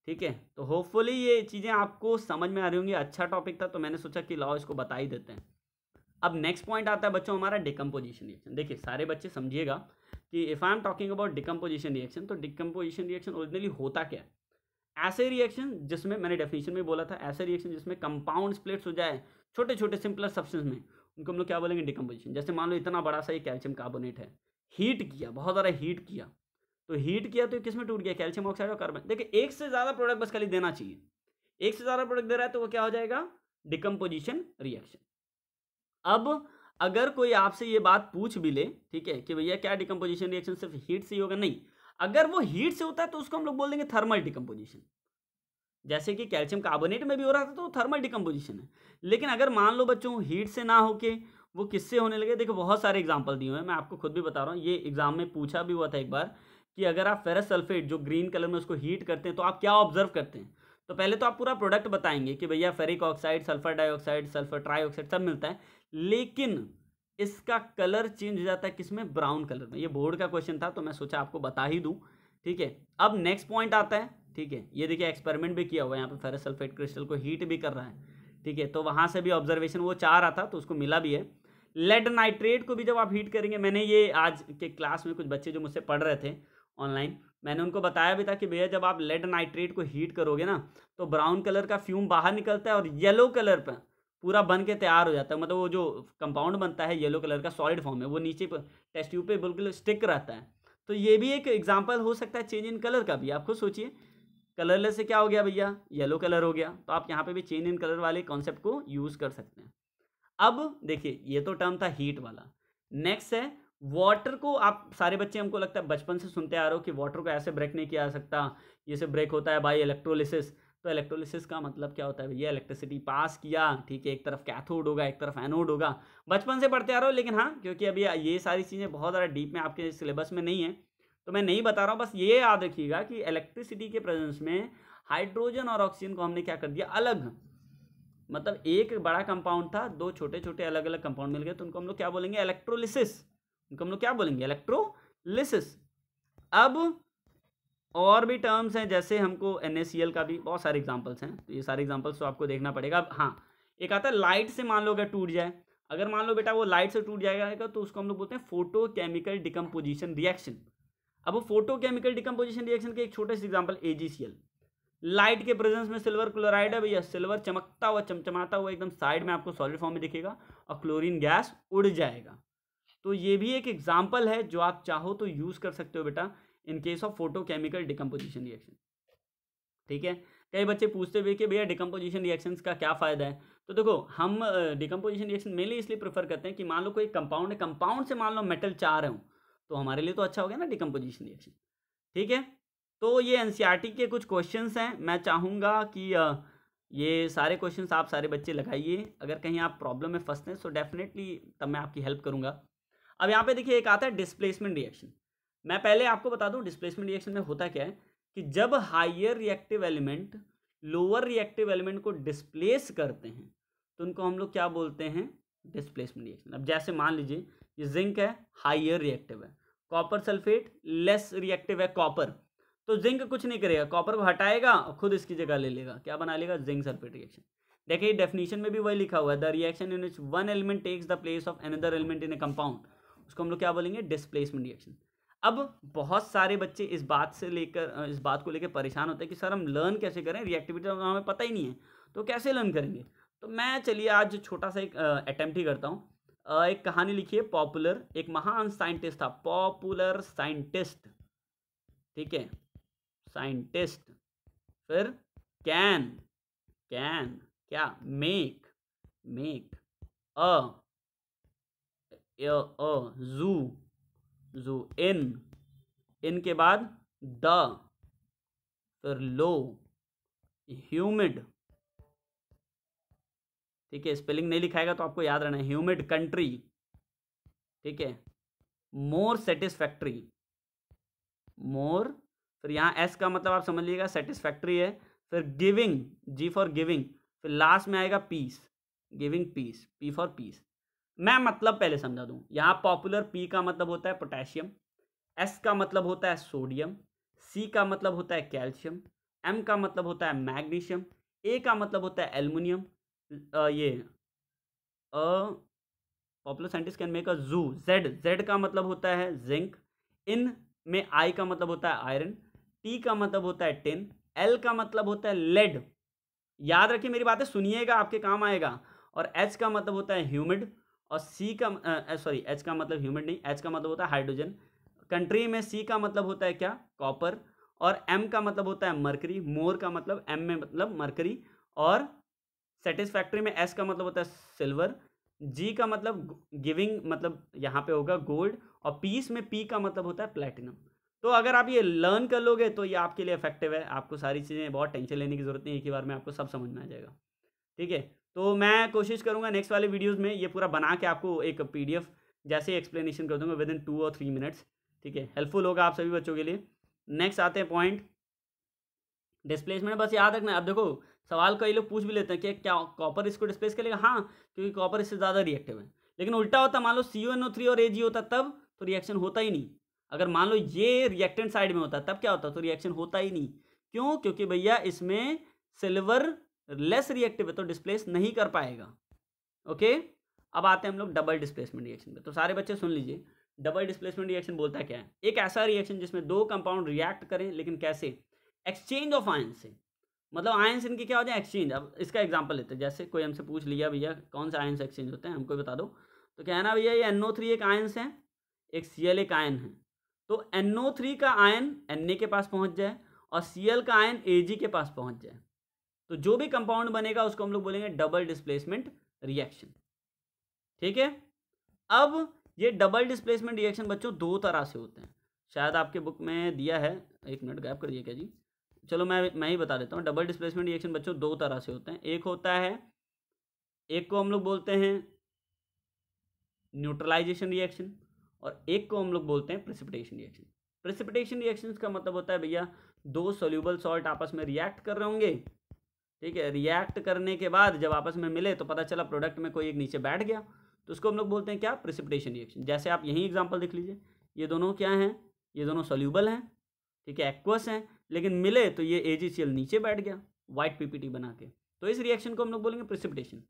ठीक है तो होपफुली ये चीज़ें आपको समझ में आ रही होंगी अच्छा टॉपिक था तो मैंने सोचा कि लाओ इसको बता ही देते हैं अब नेक्स्ट पॉइंट आता है बच्चों हमारा डिकम्पोजिशन रिएक्शन देखिए सारे बच्चे समझिएगा कि if I am talking about decomposition reaction तो डिकम्पोजिशन रिएक्शन ओरिजिनली होता क्या है ऐसे रिएक्शन जिसमें मैंने डेफिनेशन में बोला था ऐसे रिएक्शन जिसमें कंपाउंड स्प्लिट्स हो जाए छोटे छोटे सिंपलर सब्सटेंस में उनको हम लोग क्या बोलेंगे डिकम्पोजिशन जैसे मान लो इतना बड़ा सा ये कैल्शियम कार्बोनेट है हीट किया बहुत ज़्यादा हीट किया तो हीट किया तो किस में टूट गया कैल्शियम ऑक्साइड और कार्बन देखिए एक से ज़्यादा प्रोडक्ट बस खाली देना चाहिए एक से ज़्यादा प्रोडक्ट दे रहा है तो वो क्या हो जाएगा डिकम्पोजिशन रिएक्शन अब अगर कोई आपसे ये बात पूछ भी ले ठीक है कि भैया क्या डिकम्पोजिशन रिएक्शन सिर्फ हीट से ही होगा नहीं अगर वो हीट से होता है तो उसको हम लोग बोल देंगे थर्मल डिकम्पोजिशन जैसे कि कैल्शियम कार्बोनेट में भी हो रहा था तो थर्मल डिकम्पोजिशन है लेकिन अगर मान लो बच्चों हीट से ना होके वो किससे होने लगे देखो बहुत सारे एग्जाम्पल दिए हुए हैं मैं आपको खुद भी बता रहा हूँ ये एग्जाम में पूछा भी हुआ था एक बार कि अगर आप फेरस सल्फेट जो ग्रीन कलर में उसको हीट करते हैं तो आप क्या ऑब्जर्व करते हैं तो पहले तो आप पूरा प्रोडक्ट बताएंगे कि भैया ferric oxide sulphur dioxide sulphur trioxide सब मिलता है लेकिन इसका कलर चेंज हो जाता है किसमें ब्राउन कलर में ये बोर्ड का क्वेश्चन था तो मैं सोचा आपको बता ही दूँ ठीक है अब नेक्स्ट पॉइंट आता है ठीक है ये देखिए एक्सपेरिमेंट भी किया हुआ है यहाँ पर फेरस सल्फेट क्रिस्टल को हीट भी कर रहा है ठीक है तो वहाँ से भी ऑब्जर्वेशन वो चाह रहा था तो उसको मिला भी है लेड नाइट्रेट को भी जब आप हीट करेंगे मैंने ये आज के क्लास में कुछ बच्चे जो मुझसे पढ़ रहे थे ऑनलाइन मैंने उनको बताया भी था कि भैया जब आप लेड नाइट्रेट को हीट करोगे ना तो ब्राउन कलर का फ्यूम बाहर निकलता है और येलो कलर पर पूरा बन के तैयार हो जाता है मतलब वो जो कंपाउंड बनता है येलो कलर का सॉलिड फॉर्म में वो नीचे पर टेस्ट ट्यूब पे बिल्कुल स्टिक रहता है तो ये भी एक एग्जाम्पल हो सकता है चेंज इन कलर का भी आप खुद सोचिए कलरलेस से क्या हो गया भैया येलो कलर हो गया तो आप यहाँ पे भी चेंज इन कलर वाले कॉन्सेप्ट को यूज़ कर सकते हैं अब देखिए ये तो टर्म था हीट वाला नेक्स्ट है वाटर को आप सारे बच्चे हमको लगता है बचपन से सुनते आ रहे हो कि वाटर को ऐसे ब्रेक नहीं किया जा सकता जैसे ब्रेक होता है बाई इलेक्ट्रोलिसिस तो इलेक्ट्रोलिसिस का मतलब क्या होता है भैया इलेक्ट्रिसिटी पास किया ठीक है एक तरफ कैथोड होगा एक तरफ एनोड होगा बचपन से पढ़ते आ रहे हो लेकिन हाँ क्योंकि अभी ये सारी चीज़ें बहुत ज़्यादा डीप में आपके सिलेबस में नहीं है तो मैं नहीं बता रहा हूँ बस ये याद रखिएगा कि इलेक्ट्रिसिटी के प्रेजेंस में हाइड्रोजन और ऑक्सीजन को हमने क्या कर दिया अलग मतलब एक बड़ा कंपाउंड था दो छोटे छोटे अलग अलग कंपाउंड मिल गए तो उनको हम लोग क्या बोलेंगे इलेक्ट्रोलिसिस इनको हम लोग क्या बोलेंगे इलेक्ट्रोलिसिस अब और भी टर्म्स हैं जैसे हमको एन का भी बहुत सारे एग्जाम्पल्स हैं तो ये सारे एग्जाम्पल्स तो आपको देखना पड़ेगा अब हाँ एक आता है लाइट से मान लो अगर टूट जाए अगर मान लो बेटा वो लाइट से टूट जाएगा तो उसको हम लोग बोलते हैं फोटो केमिकल डिकम्पोजिशन रिएक्शन अब वो फोटो केमिकल डिकम्पोजिशन रिएक्शन के एक छोटे से एग्जाम्पल ए लाइट के प्रेजेंस में सिल्वर क्लोराइड है भैया सिल्वर चमकता हुआ चमचमाता हुआ एकदम साइड में आपको सॉलिड फॉर्म में दिखेगा और क्लोरीन गैस उड़ जाएगा तो ये भी एक एग्जाम्पल है जो आप चाहो तो यूज़ कर सकते हो बेटा in case of photochemical decomposition reaction ठीक है कई बच्चे पूछते भी कि भैया डिकम्पोजिशन रिएक्शंस का क्या फ़ायदा है तो देखो हम डिकम्पोजिशन रिएक्शन मेनली इसलिए प्रेफर करते हैं कि मान लो कोई कंपाउंड है कंपाउंड से मान लो मेटल चाह रहे हूँ तो हमारे लिए तो अच्छा हो गया ना डिकम्पोजिशन रिएक्शन ठीक है तो ये एन e के कुछ क्वेश्चन हैं मैं चाहूँगा कि ये सारे क्वेश्चन आप सारे बच्चे लगाइए अगर कहीं आप प्रॉब्लम में फंसते हैं सो डेफिनेटली तब मैं आपकी हेल्प करूँगा अब यहाँ पे देखिए एक आता है डिस्प्लेसमेंट रिएक्शन मैं पहले आपको बता दूँ डिस्प्लेसमेंट रिएक्शन में होता क्या है कि जब higher reactive element lower reactive element को डिस्प्लेस करते हैं तो उनको हम लोग क्या बोलते हैं डिस्प्लेसमेंट रिएक्शन अब जैसे मान लीजिए ये जिंक है हाइयर रिएक्टिव है कॉपर सल्फेट लेस रिएक्टिव है कॉपर तो जिंक कुछ नहीं करेगा कॉपर को हटाएगा और खुद इसकी जगह ले लेगा क्या बना लेगा जिंक सल्फेट रिएक्शन देखिए डेफिनेशन में भी वही लिखा हुआ है the reaction in which one element takes the place of another element in a compound उसको हम लोग क्या बोलेंगे डिस्प्लेसमेंट रिएक्शन अब बहुत सारे बच्चे इस बात से लेकर इस बात को लेकर परेशान होते हैं कि सर हम लर्न कैसे करें रिएक्टिविटी तो हमें पता ही नहीं है तो कैसे लर्न करेंगे तो मैं चलिए आज छोटा सा एक अटैम्प्ट ही करता हूँ एक कहानी लिखी है पॉपुलर एक महान साइंटिस्ट था पॉपुलर साइंटिस्ट ठीक है साइंटिस्ट फिर कैन कैन क्या make make a a zoo zoo इन इन के बाद द फिर लो ह्यूमिड ठीक है स्पेलिंग नहीं लिखाएगा तो आपको याद रहना है ह्यूमिड कंट्री ठीक है मोर सेटिस्फैक्ट्री मोर फिर यहाँ एस का मतलब आप समझ लीजिएगा सेटिस्फैक्ट्री है फिर गिविंग जी फॉर गिविंग फिर लास्ट में आएगा peace giving peace P for peace मैं मतलब पहले समझा दूँ यहाँ पॉपुलर पी का मतलब होता है पोटेशियम एस का मतलब होता है सोडियम सी का मतलब होता है कैल्शियम एम का मतलब होता है मैग्नीशियम ए का मतलब होता है एलमिनियम ये popular scientist can make a zoo Z Z का मतलब होता है जिंक इन में आई का मतलब होता है आयरन टी का मतलब होता है टिन एल का मतलब होता है लेड याद रखिए मेरी बातें सुनिएगा आपके काम आएगा और एच का मतलब होता है ह्यूमिड और सी का सॉरी एच का मतलब ह्यूमिड नहीं एच का मतलब होता है हाइड्रोजन कंट्री में सी का मतलब होता है क्या कॉपर और एम का मतलब होता है मरकरी मोर का मतलब एम में मतलब मरकरी और सेटिस्फैक्ट्री में एस का मतलब होता है सिल्वर जी का मतलब गिविंग मतलब यहाँ पे होगा गोल्ड और पीस में पी का मतलब होता है प्लेटिनम तो अगर आप ये लर्न कर लोगे तो ये आपके लिए इफेक्टिव है आपको सारी चीज़ें बहुत टेंशन लेने की ज़रूरत नहीं एक ही बार में आपको सब समझ में आ जाएगा ठीक है तो मैं कोशिश करूंगा नेक्स्ट वाले वीडियोज़ में ये पूरा बना के आपको एक पी जैसे एक्सप्लेनेशन कर दूंगा विद इन टू और थ्री मिनट्स ठीक है हेल्पफुल होगा आप सभी बच्चों के लिए नेक्स्ट आते हैं पॉइंट डिस्प्लेसमेंट बस याद रखना अब देखो सवाल कई लोग पूछ भी लेते हैं कि क्या कॉपर इसको डिस्प्लेस करेगा हाँ क्योंकि कॉपर इससे ज़्यादा रिएक्टिव है लेकिन उल्टा होता मान लो सी थ्री और ए होता तब तो रिएक्शन होता ही नहीं अगर मान लो ये रिएक्टेंट साइड में होता तब क्या होता तो रिएक्शन होता ही नहीं क्यों क्योंकि भैया इसमें सिल्वर लेस रिएक्टिव है तो डिस्प्लेस नहीं कर पाएगा ओके अब आते हैं हम लोग डबल डिस्प्लेसमेंट रिएक्शन पे तो सारे बच्चे सुन लीजिए डबल डिस्प्लेसमेंट रिएक्शन बोलता क्या है एक ऐसा रिएक्शन जिसमें दो कंपाउंड रिएक्ट करें लेकिन कैसे एक्सचेंज ऑफ आयन से मतलब आयंस इनके क्या हो जाए एक्सचेंज अब इसका एग्जाम्पल लेते हैं जैसे कोई हमसे पूछ लिया भैया कौन सा आयंस एक्सचेंज होते हैं हमको बता दो तो क्या है ना भैया ये एन थ्री एक आयंस है एक सी एल एक आयन है तो एन थ्री का आयन एन ए के पास पहुँच जाए और सी एल का आयन ए जी के पास पहुँच जाए तो जो भी कंपाउंड बनेगा उसको हम लोग बोलेंगे डबल डिस्प्लेसमेंट रिएक्शन ठीक है अब ये डबल डिस्प्लेसमेंट रिएक्शन बच्चों दो तरह से होते हैं शायद आपके बुक में दिया है एक मिनट गैप करिए क्या जी चलो मैं मैं ही बता देता हूँ डबल डिस्प्लेसमेंट रिएक्शन बच्चों दो तरह से होते हैं एक होता है एक को हम लोग बोलते हैं न्यूट्रलाइजेशन रिएक्शन और एक को हम लोग बोलते हैं प्रिसिपिटेशन रिएक्शन प्रिसिपिटेशन रिएक्शन का मतलब होता है भैया दो सोल्यूबल सॉल्ट आपस में रिएक्ट कर रहे होंगे ठीक है रिएक्ट करने के बाद जब आपस में मिले तो पता चला प्रोडक्ट में कोई एक नीचे बैठ गया तो उसको हम लोग बोलते हैं क्या प्रिसिपिटेशन रिएक्शन जैसे आप यही एग्जाम्पल देख लीजिए ये दोनों क्या हैं ये दोनों सोल्यूबल हैं ठीक है एक्वस हैं लेकिन मिले तो ये ए नीचे बैठ गया वाइट पीपीटी बना के तो इस रिएक्शन को हम लोग बोलेंगे प्रिसिपिटेशन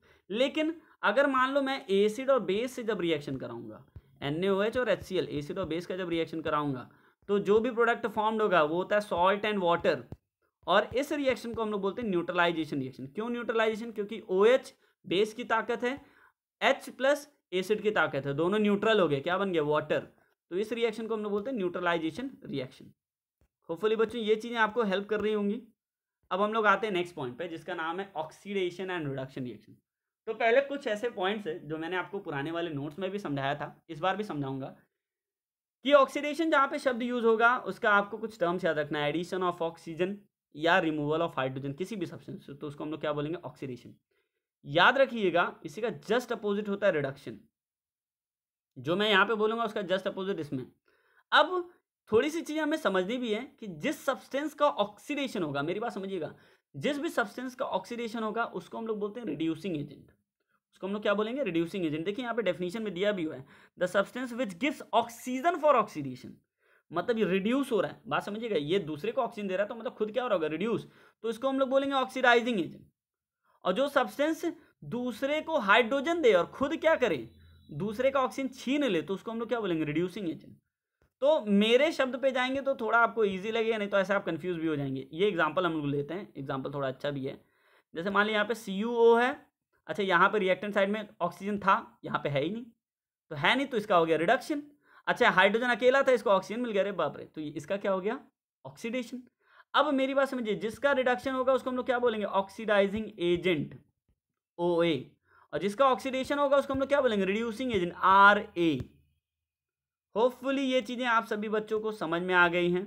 लेकिन अगर मान लो मैं एसिड और बेस से जब रिएक्शन कराऊंगा एन और एच एसिड और बेस का जब रिएक्शन कराऊंगा तो जो भी प्रोडक्ट फॉर्म्ड होगा वो होता है सॉल्ट एंड वाटर और इस रिएक्शन को हम लोग बोलते हैं न्यूट्रलाइजेशन रिएक्शन क्यों न्यूट्रलाइजेशन क्योंकि ओ OH बेस की ताकत है एच प्लस एसिड की ताकत है दोनों न्यूट्रल हो गए क्या बन गया वाटर तो इस रिएक्शन को हम लोग बोलते हैं न्यूट्रलाइजेशन रिएक्शन होपफुली बच्चों ये चीज़ें आपको हेल्प कर रही होंगी अब हम लोग आते हैं नेक्स्ट पॉइंट पे जिसका नाम है ऑक्सीडेशन एंड रिडक्शन रिएक्शन तो पहले कुछ ऐसे पॉइंट्स है जो मैंने आपको पुराने वाले नोट्स में भी समझाया था इस बार भी समझाऊंगा कि ऑक्सीडेशन जहाँ पे शब्द यूज होगा उसका आपको कुछ टर्म्स याद रखना है एडिशन ऑफ ऑक्सीजन या रिमूवल ऑफ हाइड्रोजन किसी भी सब्सटेंस तो उसको हम लोग क्या बोलेंगे ऑक्सीडेशन याद रखिएगा इसी का जस्ट अपोजिट होता है रिडक्शन जो मैं यहाँ पे बोलूँगा उसका जस्ट अपोजिट इसमें अब थोड़ी सी चीज़ हमें समझनी भी है कि जिस सब्सटेंस का ऑक्सीडेशन होगा मेरी बात समझिएगा जिस भी सब्सटेंस का ऑक्सीडेशन होगा उसको हम लोग बोलते हैं रिड्यूसिंग एजेंट उसको हम लोग क्या बोलेंगे रिड्यूसिंग एजेंट देखिए यहाँ पे डेफिनेशन में दिया भी हुआ है the substance which gives oxygen for oxidation मतलब ये रिड्यूस हो रहा है बात समझिएगा ये दूसरे को ऑक्सीजन दे रहा है तो मतलब खुद क्या हो रहा होगा रिड्यूस तो इसको हम लोग बोलेंगे ऑक्सीडाइजिंग एजेंट और जो सब्सटेंस दूसरे को हाइड्रोजन दे और खुद क्या करे दूसरे का ऑक्सीजन छीन ले तो उसको हम लोग क्या बोलेंगे रिड्यूसिंग एजेंट तो मेरे शब्द पे जाएंगे तो थोड़ा आपको ईजी लगेगा नहीं तो ऐसे आप कंफ्यूज भी हो जाएंगे ये एग्जाम्पल हम लोग लेते हैं एग्जाम्पल थोड़ा अच्छा भी है जैसे मान ली यहाँ पे सी है अच्छा यहाँ पे रिएक्टेंट साइड में ऑक्सीजन था यहाँ पे है ही नहीं तो है नहीं तो इसका हो गया रिडक्शन अच्छा हाइड्रोजन अकेला था इसको ऑक्सीजन मिल गया रे बाप रे तो इसका क्या हो गया ऑक्सीडेशन अब मेरी बात समझिए जिसका रिडक्शन होगा उसको हम लोग क्या बोलेंगे ऑक्सीडाइजिंग एजेंट ओ ए और जिसका ऑक्सीडेशन होगा उसको हम लोग क्या बोलेंगे reducing agent are a hopefully ये चीज़ें आप सभी बच्चों को समझ में आ गई हैं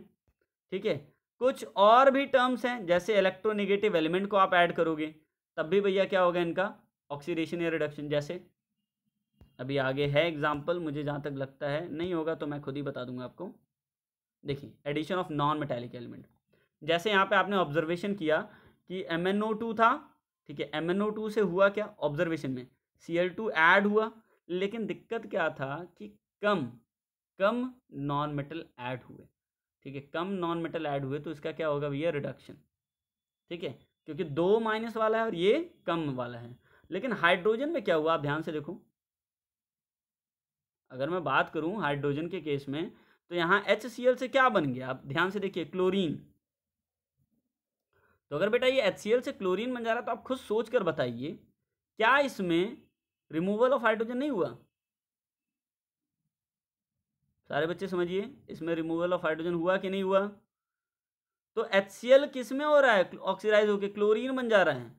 ठीक है कुछ और भी टर्म्स हैं जैसे इलेक्ट्रोनिगेटिव एलिमेंट को आप ऐड करोगे तब भी भैया क्या होगा इनका ऑक्सीडेशन या रिडक्शन जैसे अभी आगे है एग्जाम्पल मुझे जहाँ तक लगता है नहीं होगा तो मैं खुद ही बता दूंगा आपको देखिए addition of non metallic element जैसे यहाँ पे आपने ऑब्जर्वेशन किया कि एम एन ओ टू था ठीक है एम एन ओ टू से हुआ क्या ऑब्जर्वेशन में सी एल टू ऐड हुआ लेकिन दिक्कत क्या था कि कम कम नॉन मेटल ऐड हुए ठीक है कम नॉन मेटल ऐड हुए तो इसका क्या होगा भैया रिडक्शन ठीक है क्योंकि दो माइनस वाला है और ये कम वाला है लेकिन हाइड्रोजन में क्या हुआ आप ध्यान से देखो अगर मैं बात करूँ हाइड्रोजन के केस में तो यहाँ एच से क्या बन गया आप ध्यान से देखिए क्लोरीन तो अगर बेटा ये एच से क्लोरीन बन जा रहा है तो आप खुद सोच कर बताइए क्या इसमें रिमूवल ऑफ हाइड्रोजन नहीं हुआ सारे बच्चे समझिए इसमें रिमूवल ऑफ हाइड्रोजन हुआ कि नहीं हुआ तो एच सी एल किस में हो रहा है ऑक्सीडाइज होकर क्लोरीन बन जा रहा है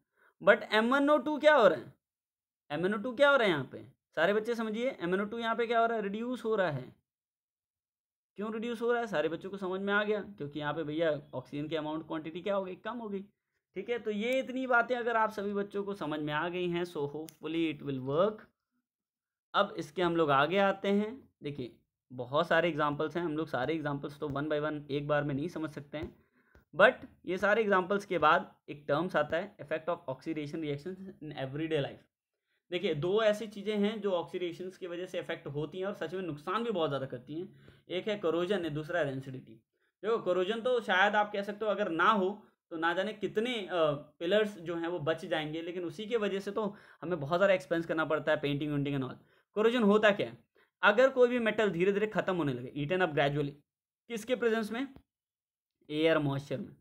but M N O two क्या हो रहा है एम एन ओ टू क्या हो रहा है यहाँ पे सारे बच्चे समझिए ओ टू यहाँ पे क्या हो रहा है रिड्यूस हो रहा है क्यों रिड्यूस हो रहा है सारे बच्चों को समझ में आ गया क्योंकि यहाँ पे भैया ऑक्सीजन की अमाउंट क्वांटिटी क्या हो गई कम हो गई ठीक है तो ये इतनी बातें अगर आप सभी बच्चों को समझ में आ गई हैं so hopefully it will work अब इसके हम लोग आगे आते हैं देखिए बहुत सारे एग्जाम्पल्स हैं हम लोग सारे एग्जाम्पल्स तो वन बाई वन एक बार में नहीं समझ सकते हैं बट ये सारे एग्जाम्पल्स के बाद एक टर्म्स आता है effect of oxidation reaction in everyday life देखिए दो ऐसी चीज़ें हैं जो ऑक्सीडेशन की वजह से इफेक्ट होती हैं और सच में नुकसान भी बहुत ज़्यादा करती हैं एक है करोजन है दूसरा रेंसिडिटी देखो करोजन तो शायद आप कह सकते हो अगर ना हो तो ना जाने कितने पिलर्स जो हैं वो बच जाएंगे लेकिन उसी के वजह से तो हमें बहुत ज़्यादा एक्सपेंस करना पड़ता है painting venting and all corrosion होता क्या है अगर कोई भी मेटल धीरे धीरे ख़त्म होने लगे ईटन अप ग्रेजुअली किसके प्रेजेंस में एयर मॉइस्चर में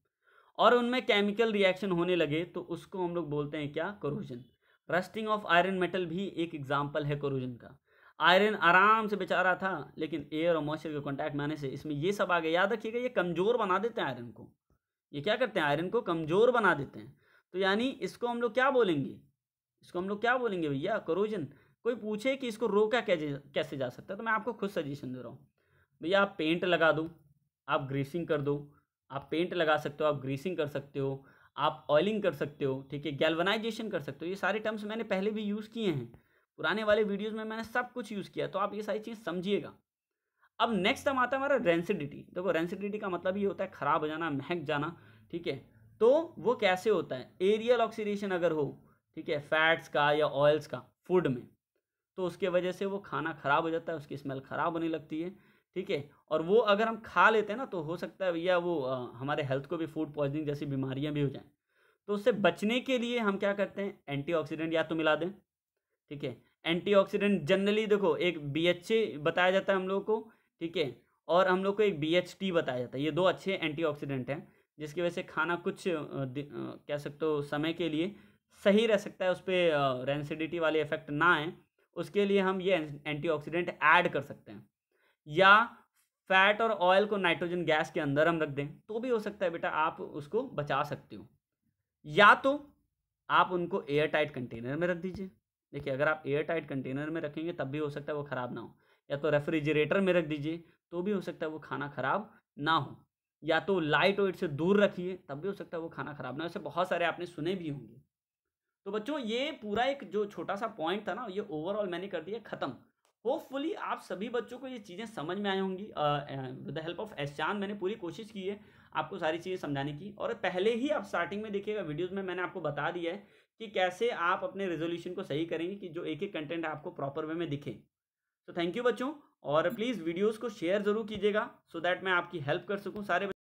और उनमें केमिकल रिएक्शन होने लगे तो उसको हम लोग बोलते हैं क्या corrosion rusting of iron metal भी एक एग्जाम्पल है कोरोजन का आयरन आराम से बेचारा था लेकिन एयर और मॉइस्चर के कॉन्टैक्ट में आने से इसमें ये सब आ गया याद रखिएगा ये कमज़ोर बना देते हैं आयरन को ये क्या करते हैं आयरन को कमज़ोर बना देते हैं तो यानी इसको हम लोग क्या बोलेंगे इसको हम लोग क्या बोलेंगे भैया करोजन कोई पूछे कि इसको रोका कैसे कैसे जा सकता है तो मैं आपको खुद सजेशन दे रहा हूँ भैया आप पेंट लगा दो आप ग्रीसिंग कर दो आप पेंट लगा सकते हो आप ग्रीसिंग कर सकते हो आप ऑयलिंग कर सकते हो ठीक है गैल्वनाइजेशन कर सकते हो ये सारे टर्म्स मैंने पहले भी यूज़ किए हैं पुराने वाले वीडियोज़ में मैंने सब कुछ यूज़ किया तो आप ये सारी चीज़ समझिएगा अब नेक्स्ट टर्म आता है हमारा रेंसिडिटी देखो रेंसिडिटी का मतलब ये होता है खराब हो जाना महक जाना ठीक है तो वो कैसे होता है एरियल ऑक्सीडेशन अगर हो ठीक है फैट्स का या ऑयल्स का फूड में तो उसके वजह से वो खाना ख़राब हो जाता है उसकी स्मेल ख़राब होने लगती है ठीक है और वो अगर हम खा लेते हैं ना तो हो सकता है भैया वो आ, हमारे हेल्थ को भी फूड पॉइजनिंग जैसी बीमारियां भी हो जाएं तो उससे बचने के लिए हम क्या करते हैं एंटीऑक्सीडेंट या तो मिला दें ठीक है एंटीऑक्सीडेंट जनरली देखो एक बी बताया जाता है हम लोग को ठीक है और हम लोग को एक बी बताया जाता है ये दो अच्छे एंटी हैं जिसकी वजह से खाना कुछ कह सकते हो समय के लिए सही रह सकता है उस पर रेंसिडिटी वाले इफेक्ट ना आए उसके लिए हम ये एंटीऑक्सीडेंट ऐड कर सकते हैं या फैट और ऑयल को नाइट्रोजन गैस के अंदर हम रख दें तो भी हो सकता है बेटा आप उसको बचा सकते हो या तो आप उनको एयर टाइट कंटेनर में रख दीजिए देखिए अगर आप एयर टाइट कंटेनर में रखेंगे तब भी हो सकता है वो ख़राब ना हो या तो रेफ्रिजरेटर में रख दीजिए तो भी हो सकता है वो खाना ख़राब ना हो या तो लाइट वेट से दूर रखिए तब भी हो सकता है वो खाना ख़राब ना हो ऐसे बहुत सारे आपने सुने भी होंगे तो बच्चों ये पूरा एक जो छोटा सा पॉइंट था ना ये ओवरऑल मैंने कर दिया ख़त्म होपफुली आप सभी बच्चों को ये चीज़ें समझ में आई होंगी विद द हेल्प ऑफ चांद मैंने पूरी कोशिश की है आपको सारी चीज़ें समझाने की और पहले ही आप स्टार्टिंग में देखिएगा वीडियोज़ में मैंने आपको बता दिया है कि कैसे आप अपने रेजोल्यूशन को सही करेंगे कि जो एक एक कंटेंट आपको प्रॉपर वे में दिखे तो थैंक यू बच्चों और प्लीज़ वीडियोज़ को शेयर ज़रूर कीजिएगा सो दैट मैं आपकी हेल्प कर सकूँ सारे